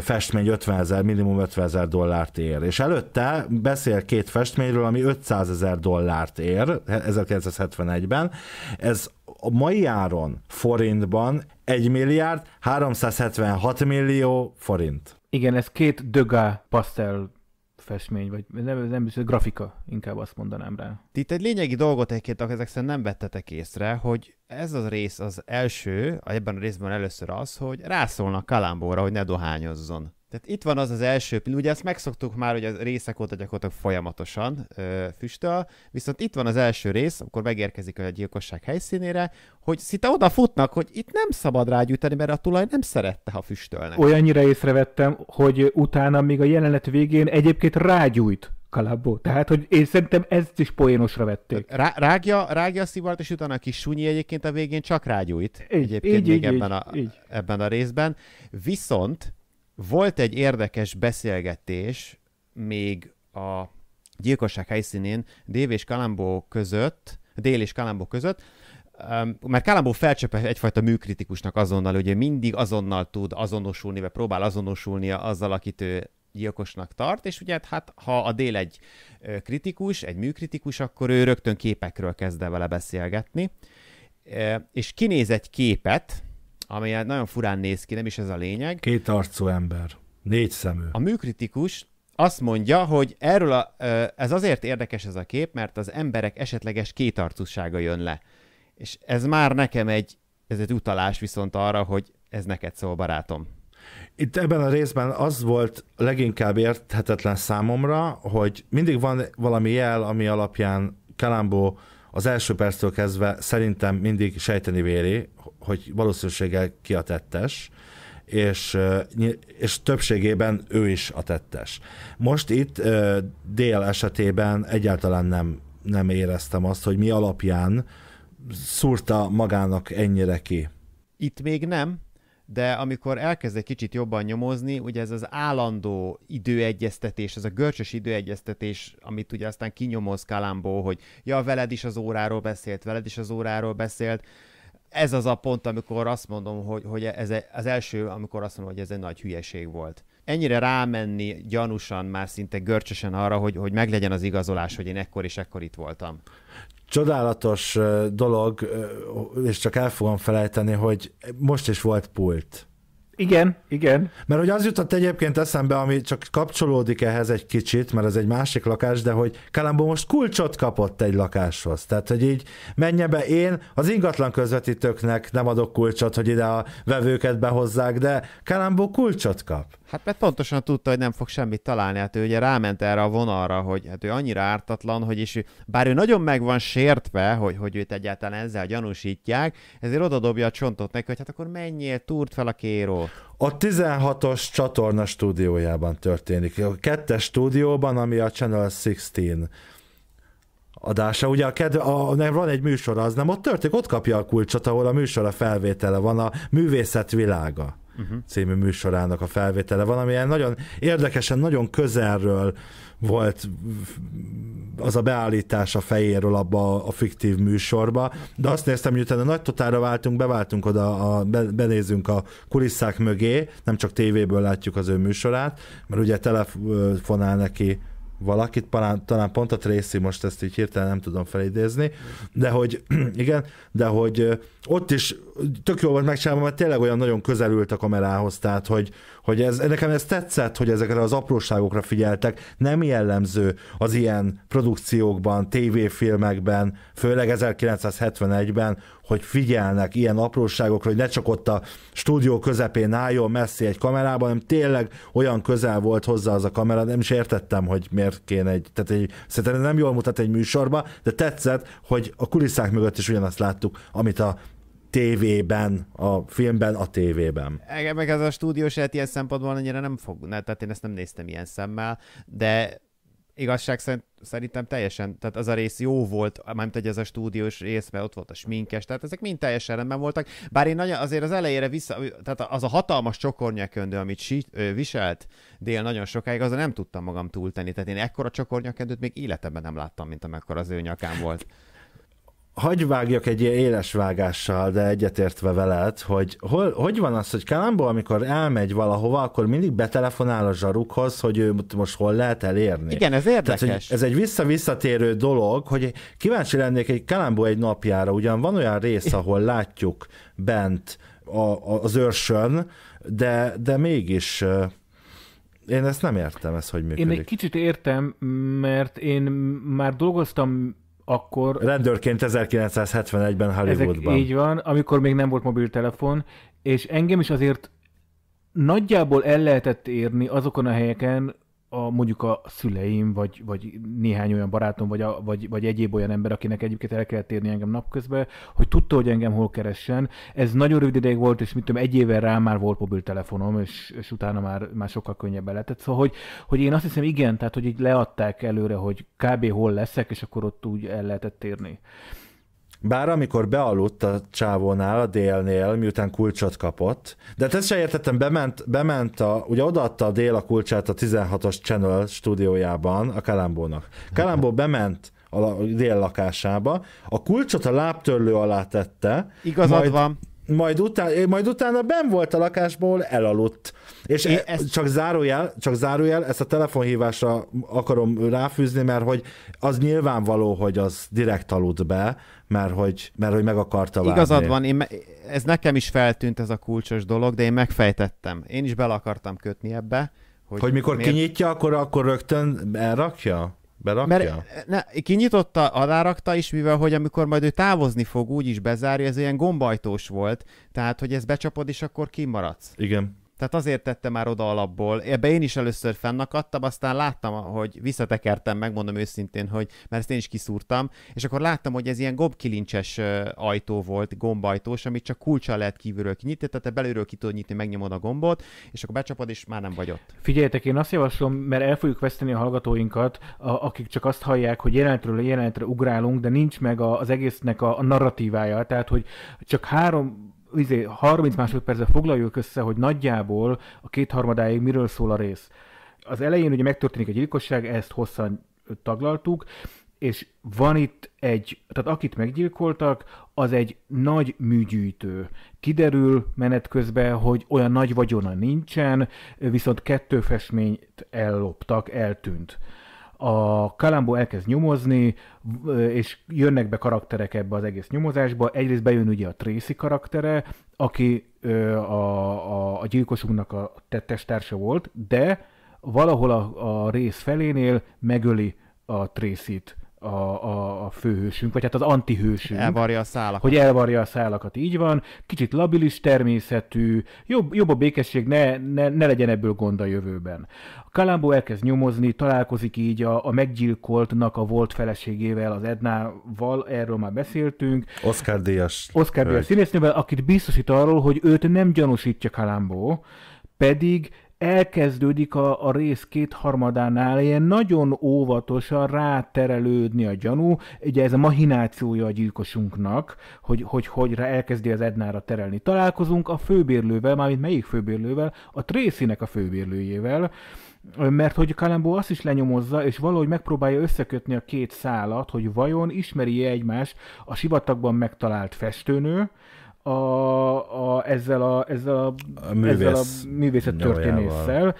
festmény 50 ezer, minimum 50 ezer dollárt ér. És előtte beszél két festményről, ami 500 ezer dollárt ér 1971-ben. Ez a mai áron forintban 1 milliárd 376 millió forint. Igen, ez két Degas pastel festmény, vagy nem, nem biztos, grafika, inkább azt mondanám rá. Itt egy lényegi dolgot egyébként ezek szerint nem vettetek észre, hogy ez az rész az első, ebben a részben először az, hogy rászólnak Kalambóra, hogy ne dohányozzon. Tehát itt van az az első, ugye ezt megszoktuk már, hogy a részek óta gyakorlatilag folyamatosan ö, füstöl, viszont itt van az első rész, amikor megérkezik a gyilkosság helyszínére, hogy szinte oda futnak, hogy itt nem szabad rágyűjteni, mert a tulaj nem szerette, ha füstölnek. Olyannyira észrevettem, hogy utána még a jelenet végén egyébként rágyújt kalabó. Tehát, hogy én szerintem ezt is poénosra vették. Rá, rágja, rágja a szivart, és utána a kis sunyi egyébként a végén csak rágyújt. Így, egyébként így, még így, ebben, így, a, így. ebben a részben. Viszont volt egy érdekes beszélgetés még a gyilkosság helyszínén Dév és Kalambó között, Dél és Kalambó között, mert Kalambó felcsöpe egyfajta műkritikusnak azonnal, hogy mindig azonnal tud azonosulni, vagy próbál azonosulni azzal, akit ő gyilkosnak tart, és ugye hát ha a dél egy kritikus, egy műkritikus, akkor ő rögtön képekről kezd vele beszélgetni, és kinéz egy képet, ami hát nagyon furán néz ki, nem is ez a lényeg. Két arcú ember, négy szemű. A műkritikus azt mondja, hogy erről a, ez azért érdekes ez a kép, mert az emberek esetleges kétarcúsága jön le. És ez már nekem egy, ez egy utalás viszont arra, hogy ez neked szól, barátom. Itt ebben a részben az volt leginkább érthetetlen számomra, hogy mindig van valami jel, ami alapján Kalambó az első perctől kezdve szerintem mindig sejteni véli, hogy valószínűséggel ki a tettes, és, és többségében ő is a tettes. Most itt dél esetében egyáltalán nem, nem éreztem azt, hogy mi alapján szúrta magának ennyire ki. Itt még nem, de amikor elkezd egy kicsit jobban nyomozni, ugye ez az állandó időegyeztetés, ez a görcsös időegyeztetés, amit ugye aztán kinyomoz Kalambó, hogy ja, veled is az óráról beszélt, veled is az óráról beszélt, ez az a pont, amikor azt mondom, hogy, hogy ez az első, amikor azt mondom, hogy ez egy nagy hülyeség volt. Ennyire rámenni gyanúsan, már szinte görcsösen arra, hogy, hogy meglegyen az igazolás, hogy én ekkor és ekkor itt voltam. Csodálatos dolog, és csak el fogom felejteni, hogy most is volt pult igen, igen. Mert hogy az jutott egyébként eszembe, ami csak kapcsolódik ehhez egy kicsit, mert ez egy másik lakás, de hogy Kalambó most kulcsot kapott egy lakáshoz. Tehát, hogy így menje be, én az ingatlan közvetítőknek nem adok kulcsot, hogy ide a vevőket behozzák, de Kalambó kulcsot kap. Hát mert pontosan tudta, hogy nem fog semmit találni, hát ő ugye ráment erre a vonalra, hogy hát ő annyira ártatlan, hogy is, bár ő nagyon meg van sértve, hogy, hogy őt egyáltalán ezzel gyanúsítják, ezért odadobja a csontot neki, hogy hát akkor menjél, túrt fel a kéró. A 16-os csatorna stúdiójában történik, a kettes stúdióban, ami a Channel 16 adása. Ugye a kedve, a, nem, van egy műsor, az nem ott történik, ott kapja a kulcsot, ahol a műsor a felvétele van, a művészet világa uh-huh. című műsorának a felvétele. Valamilyen nagyon érdekesen, nagyon közelről volt az a beállítás a fejéről abba a fiktív műsorba, de azt néztem, hogy utána nagy totára váltunk, beváltunk oda, a, benézünk a kulisszák mögé, nem csak tévéből látjuk az ő műsorát, mert ugye telefonál neki valakit, talán, talán pont a Tracy, most ezt így hirtelen nem tudom felidézni, de hogy igen, de hogy ott is tök jó volt megcsinálva, mert tényleg olyan nagyon közelült a kamerához, tehát hogy, hogy ez, nekem ez tetszett, hogy ezekre az apróságokra figyeltek, nem jellemző az ilyen produkciókban, tévéfilmekben, főleg 1971-ben, hogy figyelnek ilyen apróságokra, hogy ne csak ott a stúdió közepén álljon messzi egy kamerában, hanem tényleg olyan közel volt hozzá az a kamera, nem is értettem, hogy miért kéne egy, tehát egy, szerintem nem jól mutat egy műsorba, de tetszett, hogy a kulisszák mögött is ugyanazt láttuk, amit a tévében, a filmben, a tévében. Meg ez a stúdiós élet hát ilyen szempontból annyira nem fog, ne, tehát én ezt nem néztem ilyen szemmel, de igazság szerint szerintem teljesen, tehát az a rész jó volt, mármint hogy ez a stúdiós rész, mert ott volt a sminkes, tehát ezek mind teljesen rendben voltak, bár én nagyon, azért az elejére vissza, tehát az a hatalmas csokornyaköndő, amit si, ö, viselt dél nagyon sokáig, azon nem tudtam magam túltenni, tehát én ekkora csokornyaköndőt még életemben nem láttam, mint amikor az ő nyakán volt hagyj vágjak egy ilyen éles vágással, de egyetértve veled, hogy hol, hogy van az, hogy Kalambó, amikor elmegy valahova, akkor mindig betelefonál a zsarukhoz, hogy ő most hol lehet elérni. Igen, ez érdekes. Tehát, ez egy vissza-visszatérő dolog, hogy kíváncsi lennék egy Kalambó egy napjára, ugyan van olyan rész, ahol látjuk bent a, a, az őrsön, de, de mégis én ezt nem értem, ez hogy működik. Én egy kicsit értem, mert én már dolgoztam akkor... Rendőrként 1971-ben Hollywoodban. Ezek így van, amikor még nem volt mobiltelefon, és engem is azért nagyjából el lehetett érni azokon a helyeken, a, mondjuk a szüleim, vagy, vagy néhány olyan barátom, vagy, a, vagy, vagy egyéb olyan ember, akinek egyébként el kellett érni engem napközben, hogy tudta, hogy engem hol keressen. Ez nagyon rövid ideig volt, és mit tudom, egy éve rá már volt mobiltelefonom, és, és utána már, már sokkal könnyebb lehetett. Szóval, hogy, hogy én azt hiszem, igen, tehát, hogy így leadták előre, hogy kb. hol leszek, és akkor ott úgy el lehetett érni. Bár amikor bealudt a csávónál, a délnél, miután kulcsot kapott, de ezt sem értettem, bement, bement a, ugye odaadta a dél a kulcsát a 16-os Channel stúdiójában a Kalambónak. Kalambó bement a dél lakásába, a kulcsot a lábtörlő alá tette. Igazad majd, van Eh, majd, utána, majd utána ben volt a lakásból, elaludt. És e, ezt... csak zárójel, csak zárójel, ezt a telefonhívásra akarom ráfűzni, mert hogy az nyilvánvaló, hogy az direkt aludt be, mert hogy, mert hogy meg akarta várni. Igazad van, én, ez nekem is feltűnt ez a kulcsos dolog, de én megfejtettem. Én is bele akartam kötni ebbe. Hogy, hogy mikor miért... kinyitja, akkor, akkor rögtön elrakja? Berakja? Mert ne, kinyitotta, alárakta is, mivel hogy amikor majd ő távozni fog, úgy is bezárja, ez ilyen gombajtós volt, tehát hogy ez becsapod, és akkor kimaradsz. Igen. Tehát azért tette már oda alapból. Ebbe én is először fennakadtam, aztán láttam, hogy visszatekertem, megmondom őszintén, hogy mert ezt én is kiszúrtam, és akkor láttam, hogy ez ilyen gobkilincses ajtó volt, gombajtós, amit csak kulcsal lehet kívülről kinyitni, tehát te belülről ki tudod nyitni, megnyomod a gombot, és akkor becsapod, és már nem vagy ott. Figyeljetek, én azt javaslom, mert el fogjuk veszteni a hallgatóinkat, a, akik csak azt hallják, hogy jelenetről jelenetre ugrálunk, de nincs meg a, az egésznek a, a narratívája, tehát hogy csak három izé, 30 másodpercben foglaljuk össze, hogy nagyjából a kétharmadáig miről szól a rész. Az elején ugye megtörténik egy gyilkosság, ezt hosszan taglaltuk, és van itt egy, tehát akit meggyilkoltak, az egy nagy műgyűjtő. Kiderül menet közben, hogy olyan nagy vagyona nincsen, viszont kettő festményt elloptak, eltűnt a Kalambó elkezd nyomozni, és jönnek be karakterek ebbe az egész nyomozásba. Egyrészt bejön ugye a Tracy karaktere, aki a, a, a gyilkosunknak a testársa volt, de valahol a, a rész felénél megöli a Tracy-t a, a, a főhősünk, vagy hát az antihősünk. Elvarja a szálakat. Hogy elvarja a szálakat, így van. Kicsit labilis természetű, jobb, jobb a békesség, ne, ne, ne legyen ebből gond a jövőben. A Kalambó elkezd nyomozni, találkozik így a, a meggyilkoltnak a volt feleségével, az Ednával, erről már beszéltünk. Oscar Díjas. Oscar Díjas színésznővel, akit biztosít arról, hogy őt nem gyanúsítja Kalambó, pedig elkezdődik a, a rész kétharmadánál ilyen nagyon óvatosan ráterelődni a gyanú, ugye ez a mahinációja a gyilkosunknak, hogy hogy, hogy rá elkezdi az Ednára terelni. Találkozunk a főbérlővel, mármint melyik főbérlővel? A Tracy-nek a főbérlőjével, mert hogy Kalembo azt is lenyomozza, és valahogy megpróbálja összekötni a két szálat, hogy vajon ismeri-e egymás a sivatagban megtalált festőnő, a, a, ezzel a, ezzel a, a művész, ezzel a művészet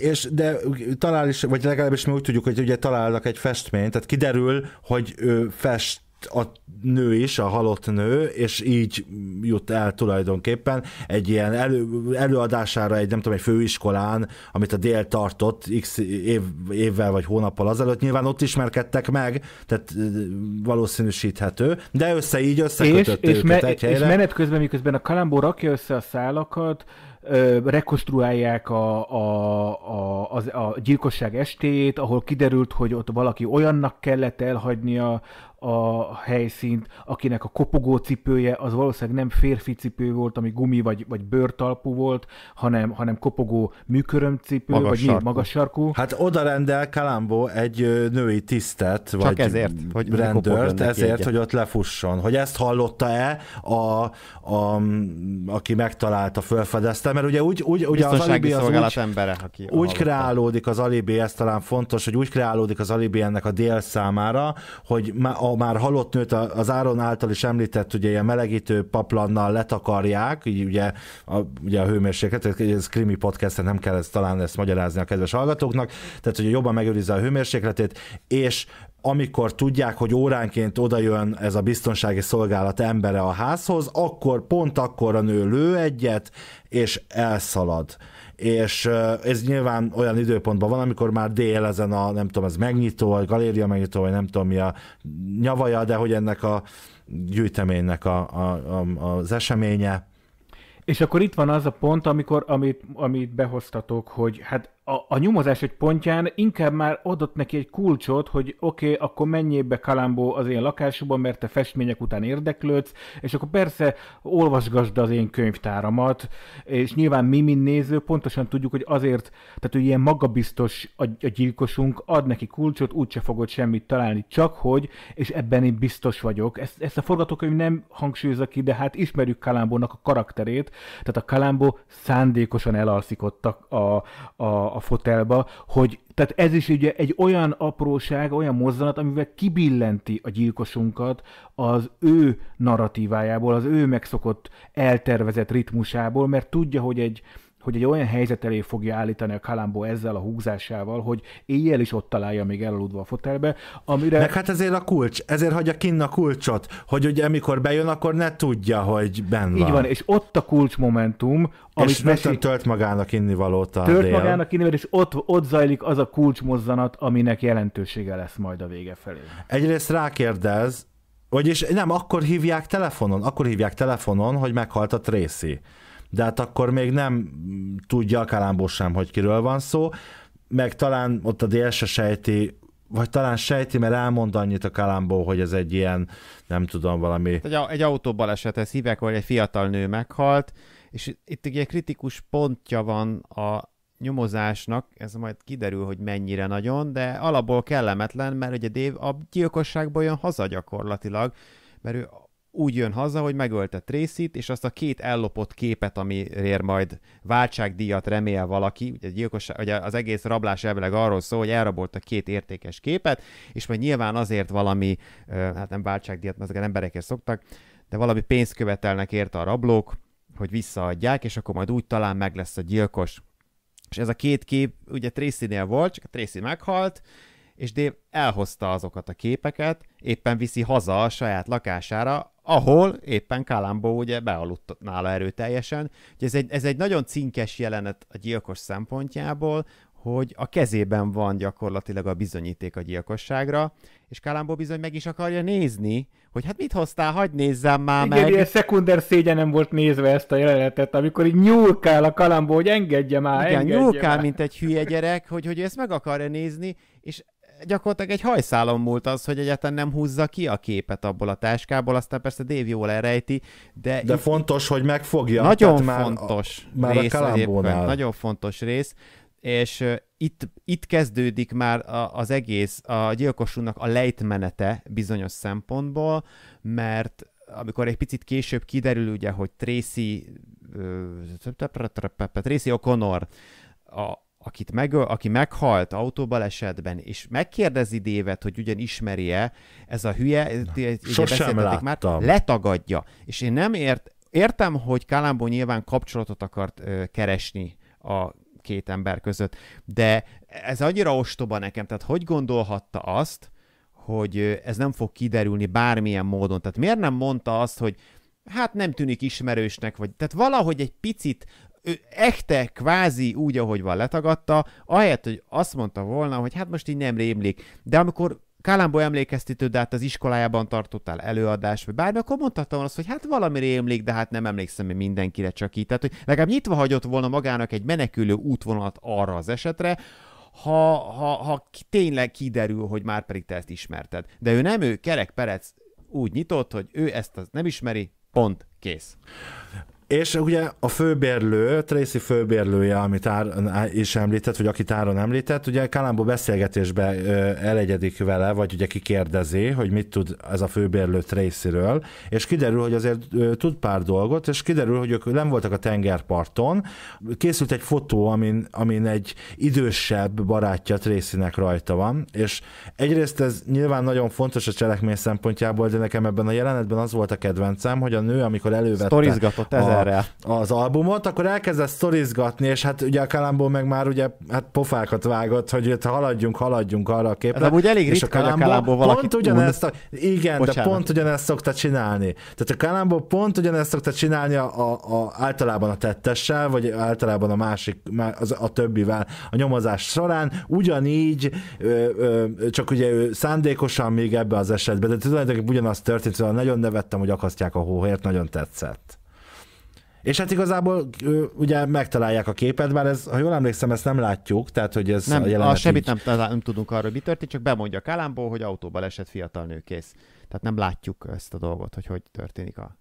és de talál is, vagy legalábbis mi úgy tudjuk, hogy ugye találnak egy festményt, tehát kiderül, hogy ő fest a nő is, a halott nő, és így jut el tulajdonképpen egy ilyen elő, előadására egy, nem tudom, egy főiskolán, amit a dél tartott x év, évvel vagy hónappal azelőtt, nyilván ott ismerkedtek meg, tehát valószínűsíthető, de össze így összekötötte és, és, me- egy helyre. és menet közben, miközben a Kalambó rakja össze a szálakat, Ö, rekonstruálják a, a, a, a, a gyilkosság estét ahol kiderült, hogy ott valaki olyannak kellett elhagynia, a helyszínt, akinek a kopogó cipője az valószínűleg nem férfi cipő volt, ami gumi vagy, vagy bőrtalpú volt, hanem, hanem kopogó cipő, magas vagy sarkú. magas sarkú. Hát oda rendel Kalambó egy női tisztet, Csak vagy ezért, hogy rendőrt, ezért, egyet. hogy ott lefusson. Hogy ezt hallotta-e a, a, aki megtalálta, felfedezte, mert ugye úgy, úgy, ugye az alibi az úgy, embere, aki úgy kreálódik az alibi, ez talán fontos, hogy úgy kreálódik az alibi ennek a dél számára, hogy a már halott nőt az Áron által is említett ugye ilyen melegítő paplannal letakarják, így ugye a, ugye a hőmérséklet, ez krimi podcast nem kell ezt, talán ezt magyarázni a kedves hallgatóknak, tehát hogy jobban megőrizze a hőmérsékletét, és amikor tudják, hogy óránként odajön ez a biztonsági szolgálat embere a házhoz, akkor pont akkor a nő lő egyet, és elszalad és ez nyilván olyan időpontban van, amikor már dél ezen a, nem tudom, ez megnyitó, vagy galéria megnyitó, vagy nem tudom mi a nyavaja, de hogy ennek a gyűjteménynek a, a, a, az eseménye. És akkor itt van az a pont, amikor, amit, amit behoztatok, hogy hát a, a nyomozás egy pontján inkább már adott neki egy kulcsot, hogy oké, okay, akkor menjél be Kalambó az én lakásomba, mert te festmények után érdeklődsz, és akkor persze olvasgasd az én könyvtáramat, és nyilván mi, mint néző, pontosan tudjuk, hogy azért, tehát hogy ilyen magabiztos a, a gyilkosunk, ad neki kulcsot, úgyse fogod semmit találni, csak hogy, és ebben én biztos vagyok. Ezt, ezt a forgatókönyv nem hangsúlyozza ki, de hát ismerjük Kalambónak a karakterét, tehát a Kalambó szándékosan elalszik ott a, a, a a, fotelba, hogy tehát ez is ugye egy olyan apróság, olyan mozzanat, amivel kibillenti a gyilkosunkat az ő narratívájából, az ő megszokott eltervezett ritmusából, mert tudja, hogy egy hogy egy olyan helyzet elé fogja állítani a Kalambó ezzel a húzásával, hogy éjjel is ott találja még elaludva a fotelbe, amire... Meg hát ezért a kulcs, ezért hagyja kinn a kulcsot, hogy ugye amikor bejön, akkor ne tudja, hogy benne. van. Így van, és ott a kulcs momentum, amit és mesi... tölt magának innivalót a Tölt dél. magának inni, és ott, ott zajlik az a kulcsmozzanat, aminek jelentősége lesz majd a vége felé. Egyrészt rákérdez, vagyis nem, akkor hívják telefonon, akkor hívják telefonon, hogy meghalt a Tracy de hát akkor még nem tudja a Kalambó sem, hogy kiről van szó, meg talán ott a dél se sejti, vagy talán sejti, mert elmond annyit a Kalambó, hogy ez egy ilyen, nem tudom, valami... Egy, egy autóbaleset, ez hívek, hogy egy fiatal nő meghalt, és itt egy kritikus pontja van a nyomozásnak, ez majd kiderül, hogy mennyire nagyon, de alapból kellemetlen, mert ugye Dave a gyilkosságból jön haza gyakorlatilag, mert ő úgy jön haza, hogy megölte tracy és azt a két ellopott képet, amiért majd váltságdíjat remél valaki, ugye, gyilkosság, ugye az egész rablás elvileg arról szól, hogy elrabolta két értékes képet, és majd nyilván azért valami, hát nem váltságdíjat, mert ezeket emberekért szoktak, de valami pénzt követelnek érte a rablók, hogy visszaadják, és akkor majd úgy talán meg lesz a gyilkos. És ez a két kép ugye tracy volt, csak a Tracy meghalt, és Dave elhozta azokat a képeket, éppen viszi haza a saját lakására, ahol éppen Kalambó ugye bealudt nála erőteljesen. ez egy, ez egy nagyon cinkes jelenet a gyilkos szempontjából, hogy a kezében van gyakorlatilag a bizonyíték a gyilkosságra, és Kalambó bizony meg is akarja nézni, hogy hát mit hoztál, hagyd nézzem már Igen, meg. Igen, ilyen szekunder szégyenem volt nézve ezt a jelenetet, amikor így nyúlkál a Kalambó, hogy engedje már, Igen, engedje nyúlkál, már. mint egy hülye gyerek, hogy, hogy ezt meg akarja nézni, és gyakorlatilag egy hajszálon múlt az, hogy egyáltalán nem húzza ki a képet abból a táskából, aztán persze Dave jól elrejti, de... De itt fontos, hogy megfogja. Nagyon tehát fontos a, már rész a egyébként, nagyon fontos rész, és itt, itt kezdődik már a, az egész, a gyilkosunknak a lejtmenete bizonyos szempontból, mert amikor egy picit később kiderül ugye, hogy Tracy, Tracy O'Connor a, akit megöl, aki meghalt autóbalesetben, és megkérdezi Dévet, hogy ugyan ismeri-e, ez a hülye, Sosem már, letagadja. És én nem ért, értem, hogy Kalambó nyilván kapcsolatot akart ö, keresni a két ember között, de ez annyira ostoba nekem, tehát hogy gondolhatta azt, hogy ez nem fog kiderülni bármilyen módon. Tehát miért nem mondta azt, hogy hát nem tűnik ismerősnek, vagy tehát valahogy egy picit ő echte, kvázi úgy, ahogy van letagadta, ahelyett, hogy azt mondta volna, hogy hát most így nem rémlik. De amikor Kálámbó emlékeztető, de hát az iskolájában tartottál előadást, vagy bármi, akkor mondhatta volna azt, hogy hát valami rémlik, de hát nem emlékszem én mindenkire csak így. Tehát, hogy legalább nyitva hagyott volna magának egy menekülő útvonalat arra az esetre, ha, ha, ha tényleg kiderül, hogy már pedig te ezt ismerted. De ő nem, ő Kerek Perec úgy nyitott, hogy ő ezt az nem ismeri, pont, kész. És ugye a főbérlő, Tracy főbérlője, amit Ár is említett, vagy akit Áron említett, ugye Kalambó beszélgetésbe elegyedik vele, vagy ugye kikérdezi, hogy mit tud ez a főbérlő Tracyről, és kiderül, hogy azért tud pár dolgot, és kiderül, hogy ők nem voltak a tengerparton. Készült egy fotó, amin, amin egy idősebb barátja Tracynek rajta van, és egyrészt ez nyilván nagyon fontos a cselekmény szempontjából, de nekem ebben a jelenetben az volt a kedvencem, hogy a nő, amikor elővette a a, az albumot, akkor elkezdett sztorizgatni, és hát ugye a Kalambó meg már ugye hát pofákat vágott, hogy ha haladjunk, haladjunk arra a képre. Hát, elég és ritka, a Kalambó, a Kalambó valaki pont ugyanezt, a, igen, Bocsánat. de pont ugyanezt szokta csinálni. Tehát a Kalambó pont ugyanezt szokta csinálni a, a, a, általában a tettessel, vagy általában a másik, az, a többivel a nyomozás során, ugyanígy, ö, ö, csak ugye ő szándékosan még ebbe az esetben, de tulajdonképpen ugyanaz történt, szóval nagyon nevettem, hogy akasztják a hóhért, nagyon tetszett. És hát igazából ugye megtalálják a képet, bár ez, ha jól emlékszem, ezt nem látjuk, tehát hogy ez nem, a jelenet a semmit nem, nem, tudunk arról, mi történt, csak bemondja a Kálámból, hogy autóban esett fiatal nő kész. Tehát nem látjuk ezt a dolgot, hogy hogy történik a...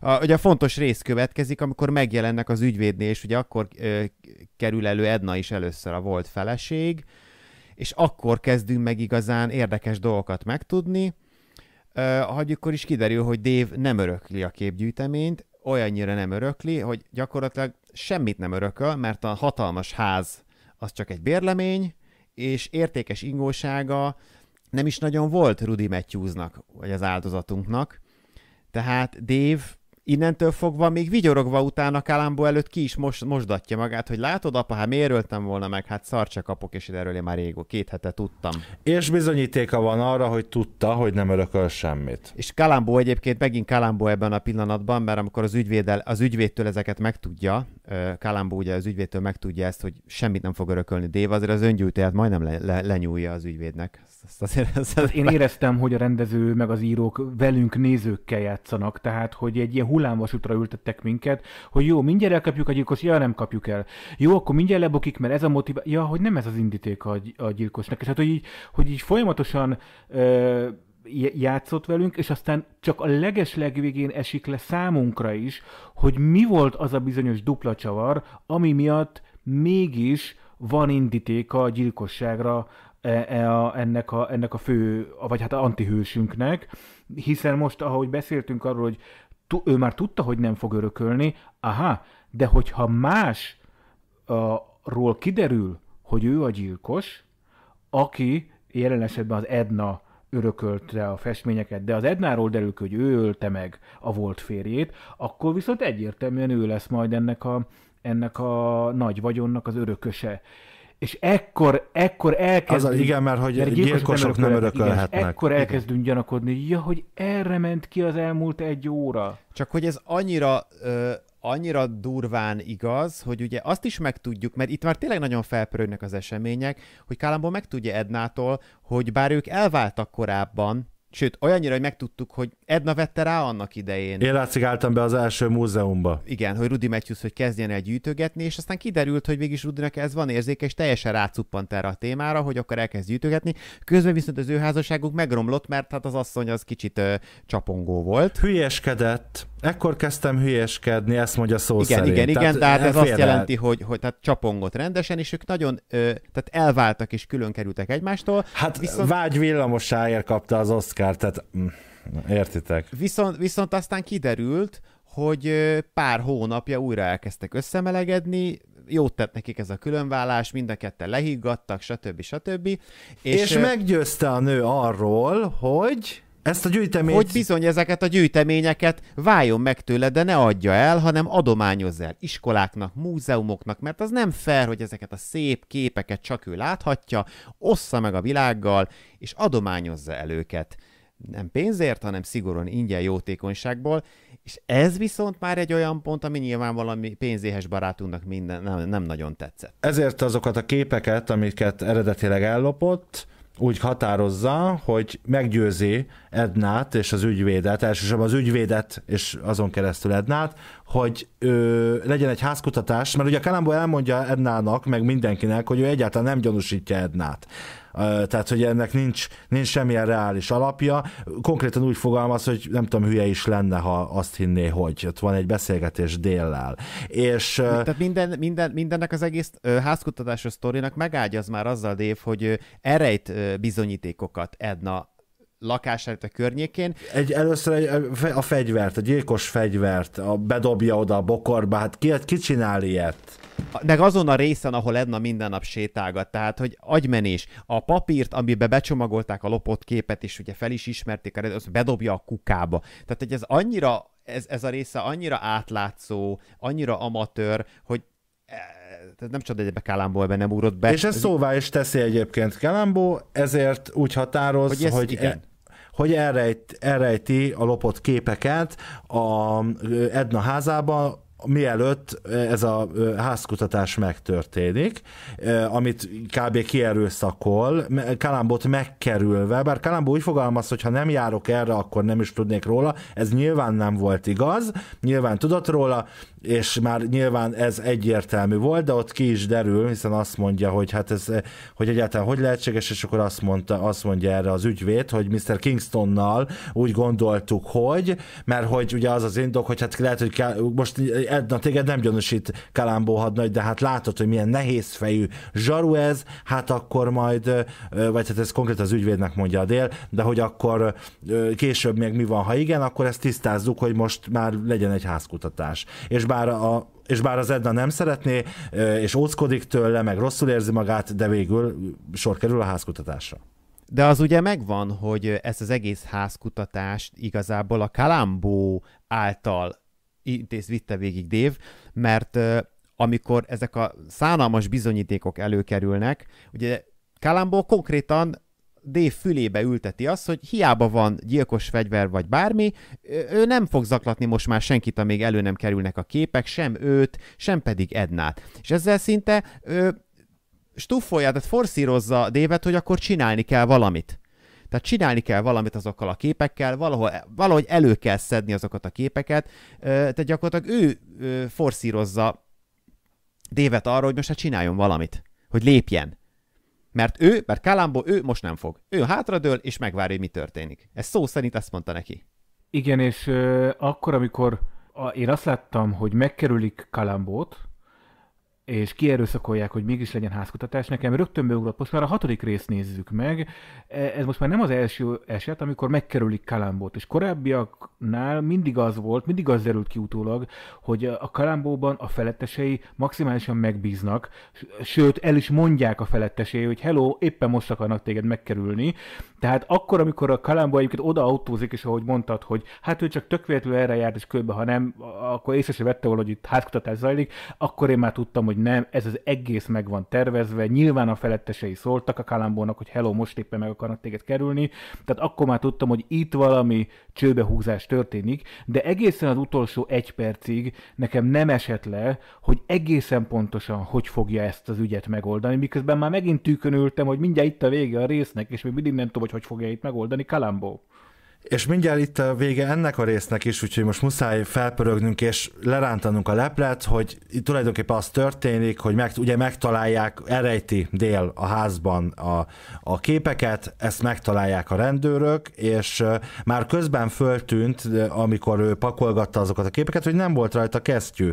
a ugye a fontos rész következik, amikor megjelennek az ügyvédnél, és ugye akkor ö, kerül elő Edna is először a volt feleség, és akkor kezdünk meg igazán érdekes dolgokat megtudni, Uh, akkor is kiderül, hogy Dév nem örökli a képgyűjteményt, olyannyira nem örökli, hogy gyakorlatilag semmit nem örököl, mert a hatalmas ház az csak egy bérlemény, és értékes ingósága nem is nagyon volt Rudy Matthewsnak, vagy az áldozatunknak. Tehát Dave innentől fogva még vigyorogva utána Kalambó előtt ki is mos, mosdatja magát, hogy látod, apa, hát miért öltem volna meg, hát szar csak kapok, és erről én már régó, két hete tudtam. És bizonyítéka van arra, hogy tudta, hogy nem örököl semmit. És Kalambó egyébként megint Kalambó ebben a pillanatban, mert amikor az, ügyvédel, az ügyvédtől ezeket megtudja, Kalambó ugye az ügyvédtől megtudja ezt, hogy semmit nem fog örökölni Dév, azért az öngyűjtőjét hát majdnem le, le, lenyúlja az ügyvédnek. Azt azért, azt én éreztem, hogy a rendező meg az írók velünk nézőkkel játszanak, tehát hogy egy ilyen hullámvasútra ültettek minket, hogy jó, mindjárt elkapjuk a gyilkos, ja, nem kapjuk el. Jó, akkor mindjárt lebukik, mert ez a motiváció, Ja, hogy nem ez az indíték a, a gyilkosnak. És hát, hogy így, hogy így folyamatosan ö, játszott velünk, és aztán csak a leges legvégén esik le számunkra is, hogy mi volt az a bizonyos dupla csavar, ami miatt mégis van indítéka a gyilkosságra e, e, ennek a, ennek a fő, vagy hát a antihősünknek, hiszen most, ahogy beszéltünk arról, hogy ő már tudta, hogy nem fog örökölni, aha, de hogyha más a, ról kiderül, hogy ő a gyilkos, aki jelen esetben az Edna örökölte a festményeket, de az Ednáról derül hogy ő ölte meg a volt férjét, akkor viszont egyértelműen ő lesz majd ennek a, ennek a nagy vagyonnak az örököse és ekkor, ekkor elkezdünk... Az, igen, mert hogy mert gyilkosok nem örökölhetnek. Igen, ekkor elkezdünk igen. gyanakodni, ja, hogy erre ment ki az elmúlt egy óra. Csak hogy ez annyira, ö, annyira durván igaz, hogy ugye azt is megtudjuk, mert itt már tényleg nagyon felpörögnek az események, hogy Kálamból megtudja Ednától, hogy bár ők elváltak korábban, Sőt, olyannyira, hogy megtudtuk, hogy Edna vette rá annak idején. Én látszik, álltam be az első múzeumba. Igen, hogy Rudi Matthews, hogy kezdjen el gyűjtögetni, és aztán kiderült, hogy végig Rudinak ez van érzéke, és teljesen rácuppant erre a témára, hogy akkor elkezd gyűjtögetni. Közben viszont az ő házasságuk megromlott, mert hát az asszony az kicsit ö, csapongó volt. Hülyeskedett ekkor kezdtem hülyeskedni, ezt mondja szó igen, szerint. Igen, igen, igen, tehát hát ez azt jelenti, hogy, hogy tehát csapongott rendesen, és ők nagyon, ö, tehát elváltak és külön kerültek egymástól. Hát viszont... vágy villamosáért kapta az Oscar, tehát mm, értitek. Viszont, viszont aztán kiderült, hogy pár hónapja újra elkezdtek összemelegedni, jót tett nekik ez a különvállás, mind a ketten lehiggadtak, stb. stb. És, és meggyőzte a nő arról, hogy ezt a gyűjteményt... Hogy bizony ezeket a gyűjteményeket váljon meg tőle, de ne adja el, hanem adományozza el iskoláknak, múzeumoknak, mert az nem fair, hogy ezeket a szép képeket csak ő láthatja, ossza meg a világgal, és adományozza el őket. Nem pénzért, hanem szigorúan ingyen jótékonyságból, és ez viszont már egy olyan pont, ami nyilván valami pénzéhes barátunknak minden nem, nem nagyon tetszett. Ezért azokat a képeket, amiket eredetileg ellopott, úgy határozza, hogy meggyőzi Ednát és az ügyvédet, elsősorban az ügyvédet és azon keresztül Ednát, hogy ö, legyen egy házkutatás, mert ugye Kalambó elmondja Ednának, meg mindenkinek, hogy ő egyáltalán nem gyanúsítja Ednát. Tehát, hogy ennek nincs, nincs semmilyen reális alapja. Konkrétan úgy fogalmaz, hogy nem tudom, hülye is lenne, ha azt hinné, hogy ott van egy beszélgetés déllel. És, Tehát minden, minden, mindennek az egész házkutatásos sztorinak megágyaz már azzal, Dév, hogy erejt bizonyítékokat Edna lakását a környékén. Egy, először egy, a fegyvert, a gyilkos fegyvert, a bedobja oda a bokorba, hát ki, ki csinál ilyet? de azon a részen, ahol Edna minden nap sétálgat, tehát, hogy agymenés, a papírt, amiben becsomagolták a lopott képet, és ugye fel is ismerték, az bedobja a kukába. Tehát, hogy ez annyira, ez, ez a része annyira átlátszó, annyira amatőr, hogy e, tehát nem csoda, hogy ebbe Kalambó ebbe nem úrott be. És ez, szóvá is teszi egyébként Kalambó, ezért úgy határoz, hogy, ez, hogy igen. E, hogy elrejt, elrejti a lopott képeket a Edna házában, mielőtt ez a házkutatás megtörténik, amit kb. kierőszakol, Kalambot megkerülve, bár Kalambó úgy fogalmaz, hogy ha nem járok erre, akkor nem is tudnék róla, ez nyilván nem volt igaz, nyilván tudott róla, és már nyilván ez egyértelmű volt, de ott ki is derül, hiszen azt mondja, hogy hát ez, hogy egyáltalán hogy lehetséges, és akkor azt, mondta, azt mondja erre az ügyvéd, hogy Mr. Kingstonnal úgy gondoltuk, hogy, mert hogy ugye az az indok, hogy hát lehet, hogy most Edna téged nem gyanúsít Kalambó hadnagy, de hát látod, hogy milyen nehéz fejű, zsaru ez, hát akkor majd, vagy hát ez konkrét az ügyvédnek mondja a dél, de hogy akkor később még mi van, ha igen, akkor ezt tisztázzuk, hogy most már legyen egy házkutatás. És bár a és bár az Edna nem szeretné, és óckodik tőle, meg rosszul érzi magát, de végül sor kerül a házkutatásra. De az ugye megvan, hogy ezt az egész házkutatást igazából a Kalambó által intéz vitte végig Dév, mert amikor ezek a szánalmas bizonyítékok előkerülnek, ugye Kalambó konkrétan Dave fülébe ülteti azt, hogy hiába van gyilkos fegyver vagy bármi, ő nem fog zaklatni most már senkit, amíg elő nem kerülnek a képek, sem őt, sem pedig Ednát. És ezzel szinte ő stufolja, tehát forszírozza Dévet, hogy akkor csinálni kell valamit. Tehát csinálni kell valamit azokkal a képekkel, valahol, valahogy elő kell szedni azokat a képeket, tehát gyakorlatilag ő forszírozza Dévet arra, hogy most hát csináljon valamit, hogy lépjen. Mert ő, mert Kalambó ő most nem fog. Ő hátradől, és megvárja, hogy mi történik. Ez szó szerint ezt mondta neki. Igen, és ö, akkor, amikor a, én azt láttam, hogy megkerülik Kalambót, és kierőszakolják, hogy mégis legyen házkutatás. Nekem rögtön beugrott, most már a hatodik részt nézzük meg. E, ez most már nem az első eset, amikor megkerülik Kalambót, és korábbiaknál mindig az volt, mindig az derült ki utólag, hogy a Kalambóban a felettesei maximálisan megbíznak, sőt el is mondják a felettesei, hogy hello, éppen most akarnak téged megkerülni, tehát akkor, amikor a Kalambó egyébként oda autózik, és ahogy mondtad, hogy hát ő csak tök erre járt, és körbe, ha nem, akkor észre se vette volna, hogy itt házkutatás zajlik, akkor én már tudtam, hogy nem, ez az egész meg van tervezve, nyilván a felettesei szóltak a Kalambónak, hogy hello, most éppen meg akarnak téged kerülni, tehát akkor már tudtam, hogy itt valami csőbehúzás történik, de egészen az utolsó egy percig nekem nem esett le, hogy egészen pontosan hogy fogja ezt az ügyet megoldani, miközben már megint tűkönültem, hogy mindjárt itt a vége a résznek, és még mindig nem tudom, hogy hogy fogja itt megoldani Kalambó. És mindjárt itt a vége ennek a résznek is, úgyhogy most muszáj felpörögnünk és lerántanunk a leplet, hogy itt tulajdonképpen az történik, hogy meg, ugye megtalálják, erejti dél a házban a, a képeket, ezt megtalálják a rendőrök, és már közben föltűnt, amikor ő pakolgatta azokat a képeket, hogy nem volt rajta kesztyű,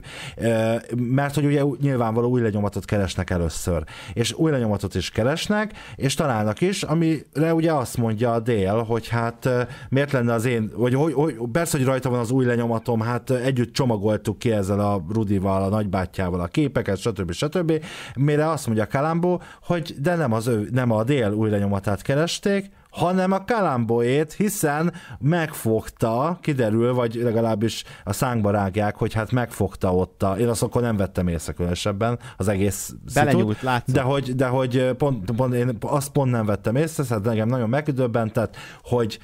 mert hogy ugye nyilvánvaló új lenyomatot keresnek először, és új lenyomatot is keresnek, és találnak is, amire ugye azt mondja a dél, hogy hát miért lenne az én, vagy hogy, hogy, persze, hogy rajta van az új lenyomatom, hát együtt csomagoltuk ki ezzel a Rudival, a nagybátyjával a képeket, stb. stb. Mire azt mondja Kalambó, hogy de nem, az ő, nem a dél új lenyomatát keresték, hanem a Kalambóét, hiszen megfogta, kiderül, vagy legalábbis a szánkba rágják, hogy hát megfogta ott a, én azt akkor nem vettem észre különösebben az egész Belenyúlt, szitut, de hogy, de hogy pont, pont, én azt pont nem vettem észre, szóval nekem nagyon megdöbbentett, hogy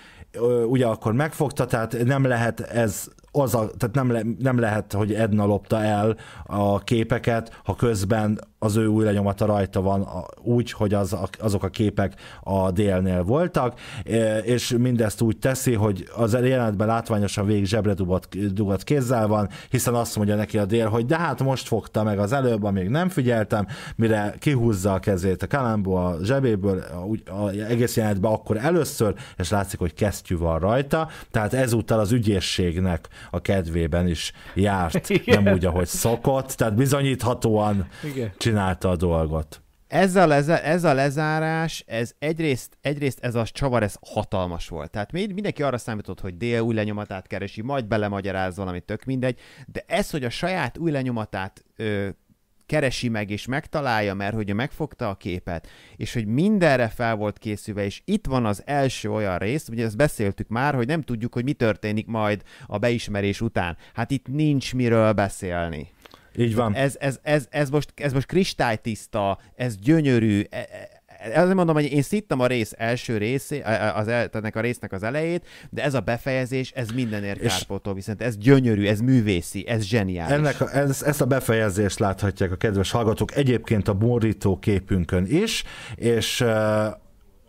ugye akkor megfogta, tehát nem lehet ez az a, tehát nem, le, nem lehet, hogy Edna lopta el a képeket, ha közben az ő új lenyomata rajta van úgy, hogy az, azok a képek a délnél voltak, e, és mindezt úgy teszi, hogy az jelenetben látványosan végig zsebre dugott, dugott kézzel van, hiszen azt mondja neki a dél, hogy de hát most fogta meg az előbb, amíg nem figyeltem, mire kihúzza a kezét a Kalambó a zsebéből, úgy, a, egész jelenetben akkor először, és látszik, hogy kesztyű van rajta, tehát ezúttal az ügyészségnek a kedvében is járt, Igen. nem úgy, ahogy szokott, tehát bizonyíthatóan Igen megcsinálta a dolgot. Ez a, leza, ez a lezárás, ez egyrészt, egyrészt ez a csavar, ez hatalmas volt. Tehát mindenki arra számított, hogy Dél új lenyomatát keresi, majd belemagyaráz valamit, tök mindegy, de ez, hogy a saját új lenyomatát ö, keresi meg és megtalálja, mert hogy megfogta a képet, és hogy mindenre fel volt készülve, és itt van az első olyan rész, ugye ezt beszéltük már, hogy nem tudjuk, hogy mi történik majd a beismerés után. Hát itt nincs miről beszélni. Így van. Ez, ez, ez, ez, most, ez most kristálytiszta, ez gyönyörű, e, e, azért mondom, hogy én szittem a rész első részé, e, az el, ennek a résznek az elejét, de ez a befejezés, ez mindenért kárpótol, viszont ez gyönyörű, ez művészi, ez zseniális. Ennek a, ez, ezt a befejezést láthatják a kedves hallgatók egyébként a borító képünkön is, és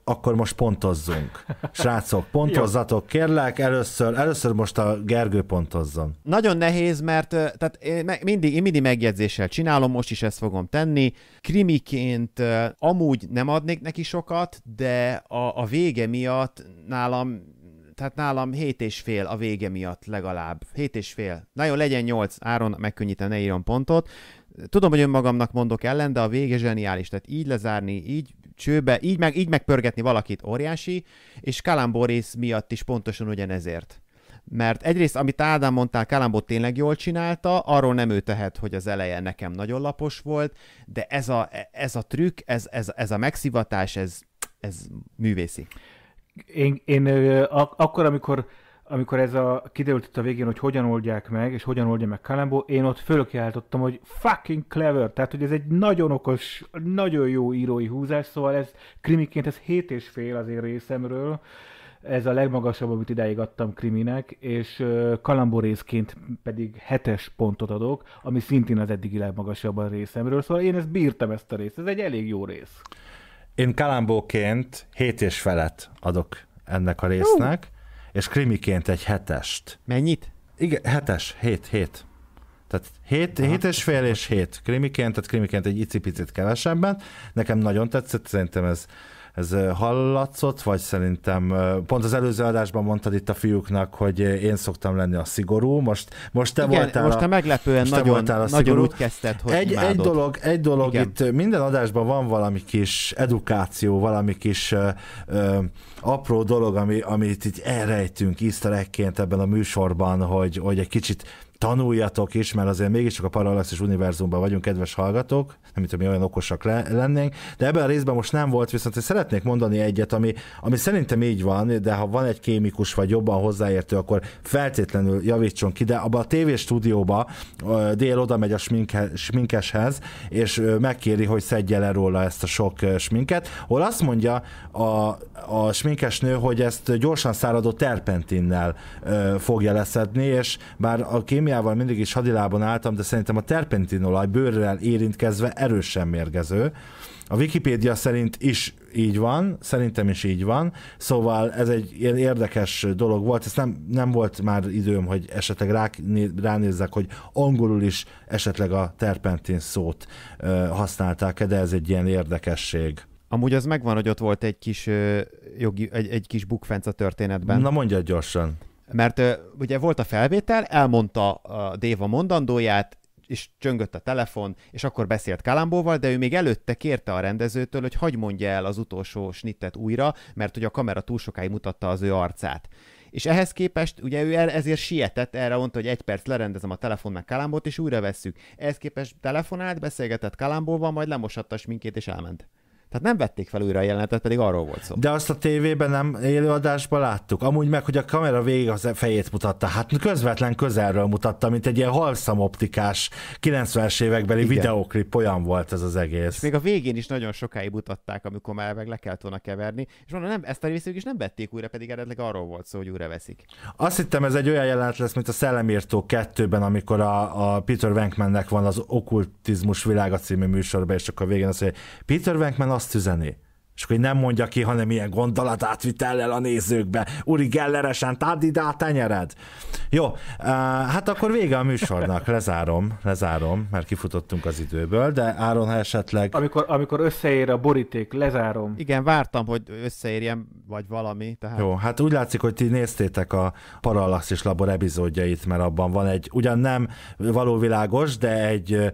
akkor most pontozzunk. Srácok, pontozzatok, kérlek, először, először most a Gergő pontozzon. Nagyon nehéz, mert tehát én mindig, én mindig megjegyzéssel csinálom, most is ezt fogom tenni. Krimiként amúgy nem adnék neki sokat, de a, a vége miatt nálam tehát nálam 7 és fél a vége miatt legalább. 7 és fél. Na jó, legyen 8. Áron megkönnyítem, ne írjon pontot. Tudom, hogy önmagamnak mondok ellen, de a vége zseniális. Tehát így lezárni, így csőbe, így meg, így megpörgetni valakit óriási, és Kalamborész miatt is pontosan ugyanezért. Mert egyrészt, amit Ádám mondtál, Kalambó tényleg jól csinálta, arról nem ő tehet, hogy az eleje nekem nagyon lapos volt, de ez a, ez a trükk, ez, ez, ez a megszivatás, ez, ez művészi. Én, én ak- akkor, amikor amikor ez a, kiderült itt a végén, hogy hogyan oldják meg, és hogyan oldja meg Kalambó, én ott fölkiáltottam, hogy fucking clever, tehát hogy ez egy nagyon okos, nagyon jó írói húzás, szóval ez krimiként ez hét és fél az én részemről, ez a legmagasabb, amit idáig adtam kriminek, és Kalambó részként pedig hetes pontot adok, ami szintén az eddigi legmagasabb a részemről, szóval én ezt bírtam ezt a részt, ez egy elég jó rész. Én kalambóként hét és felet adok ennek a résznek. Jó és krimiként egy hetest. Mennyit? Igen, hetes, hét, hét. Tehát 7, hét és fél és hét krimiként, tehát krimiként egy icipicit kevesebben. Nekem nagyon tetszett, szerintem ez ez hallatszott, vagy szerintem pont az előző adásban mondtad itt a fiúknak, hogy én szoktam lenni a szigorú, most, most te Igen, voltál most te meglepően most nagyon, te a nagyon úgy kezdted, hogy egy, imádod. egy dolog, egy dolog Igen. itt minden adásban van valami kis edukáció, valami kis ö, ö, apró dolog, ami, amit itt elrejtünk easter ebben a műsorban, hogy, hogy egy kicsit tanuljatok is, mert azért mégiscsak a Parallaxis univerzumban vagyunk, kedves hallgatók, nem tudom, mi olyan okosak le- lennénk, de ebben a részben most nem volt, viszont én szeretnék mondani egyet, ami, ami szerintem így van, de ha van egy kémikus vagy jobban hozzáértő, akkor feltétlenül javítson ki, de abban a stúdióba dél oda megy a sminke, sminkeshez, és megkéri, hogy szedje le róla ezt a sok sminket, hol azt mondja a, a sminkesnő, hogy ezt gyorsan száradó terpentinnel fogja leszedni, és bár a kémia májával mindig is hadilában álltam, de szerintem a terpentinolaj bőrrel érintkezve erősen mérgező. A Wikipédia szerint is így van, szerintem is így van, szóval ez egy ilyen érdekes dolog volt, ezt nem, nem volt már időm, hogy esetleg rá, ránézzek, hogy angolul is esetleg a terpentin szót ö, használták de ez egy ilyen érdekesség. Amúgy az megvan, hogy ott volt egy kis, ö, jogi, egy, egy kis bukfenc a történetben. Na mondja gyorsan. Mert ugye volt a felvétel, elmondta a Déva mondandóját, és csöngött a telefon, és akkor beszélt Kalambóval, de ő még előtte kérte a rendezőtől, hogy hagy mondja el az utolsó snittet újra, mert hogy a kamera túl sokáig mutatta az ő arcát. És ehhez képest, ugye ő ezért sietett, erre mondta, hogy egy perc lerendezem a meg Kalambót, és újra vesszük. Ehhez képest telefonált, beszélgetett Kalambóval, majd lemosatta a sminkét, és elment. Tehát nem vették fel újra a jelenetet, pedig arról volt szó. De azt a tévében nem élőadásban láttuk. Amúgy meg, hogy a kamera végig az fejét mutatta. Hát közvetlen közelről mutatta, mint egy ilyen halszamoptikás 90-es évekbeli Igen. videoklip, olyan volt ez az egész. És még a végén is nagyon sokáig mutatták, amikor már meg le kellett volna keverni, és mondom, nem, ezt a részük is nem vették újra, pedig eredetleg arról volt szó, hogy újra veszik. Azt hittem, ez egy olyan jelenet lesz, mint a Szellemírtó 2-ben, amikor a, a Peter Venkmannek van az Okkultizmus világa című műsorban, és csak a végén az, hogy Peter Venkman azt azt üzeni. És hogy nem mondja ki, hanem ilyen gondolatátvitellel a nézőkbe. Uri Gelleresen, tárd a tenyered. Jó, eh, hát akkor vége a műsornak. Lezárom, lezárom, mert kifutottunk az időből, de Áron, ha esetleg... Amikor, amikor összeér a boríték, lezárom. Igen, vártam, hogy összeérjem, vagy valami. Tehát... Jó, hát úgy látszik, hogy ti néztétek a Parallaxis Labor epizódjait, mert abban van egy, ugyan nem valóvilágos, de egy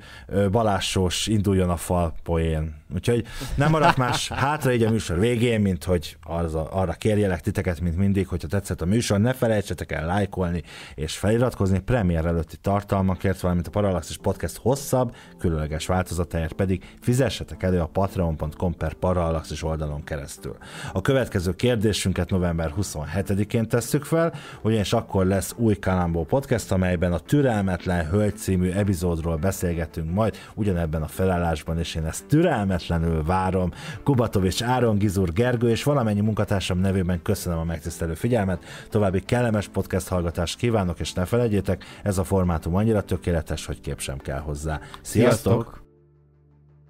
balásos induljon a fal poén Úgyhogy nem maradt más hátra így a műsor végén, mint hogy az a, arra kérjelek titeket, mint mindig, hogyha tetszett a műsor, ne felejtsetek el lájkolni és feliratkozni premier előtti tartalmakért, valamint a Parallaxis Podcast hosszabb, különleges változatáért pedig fizessetek elő a patreon.com per Parallaxis oldalon keresztül. A következő kérdésünket november 27-én tesszük fel, ugyanis akkor lesz új Kalambó podcast, amelyben a Türelmetlen Hölgy című epizódról beszélgetünk majd, ugyanebben a felállásban, és én ezt türelmet türelmetlenül várom. Kubatovics Áron, Gizur Gergő és valamennyi munkatársam nevében köszönöm a megtisztelő figyelmet, további kellemes podcast hallgatást kívánok, és ne felejtjétek, ez a formátum annyira tökéletes, hogy kép sem kell hozzá. Sziasztok! Sziasztok!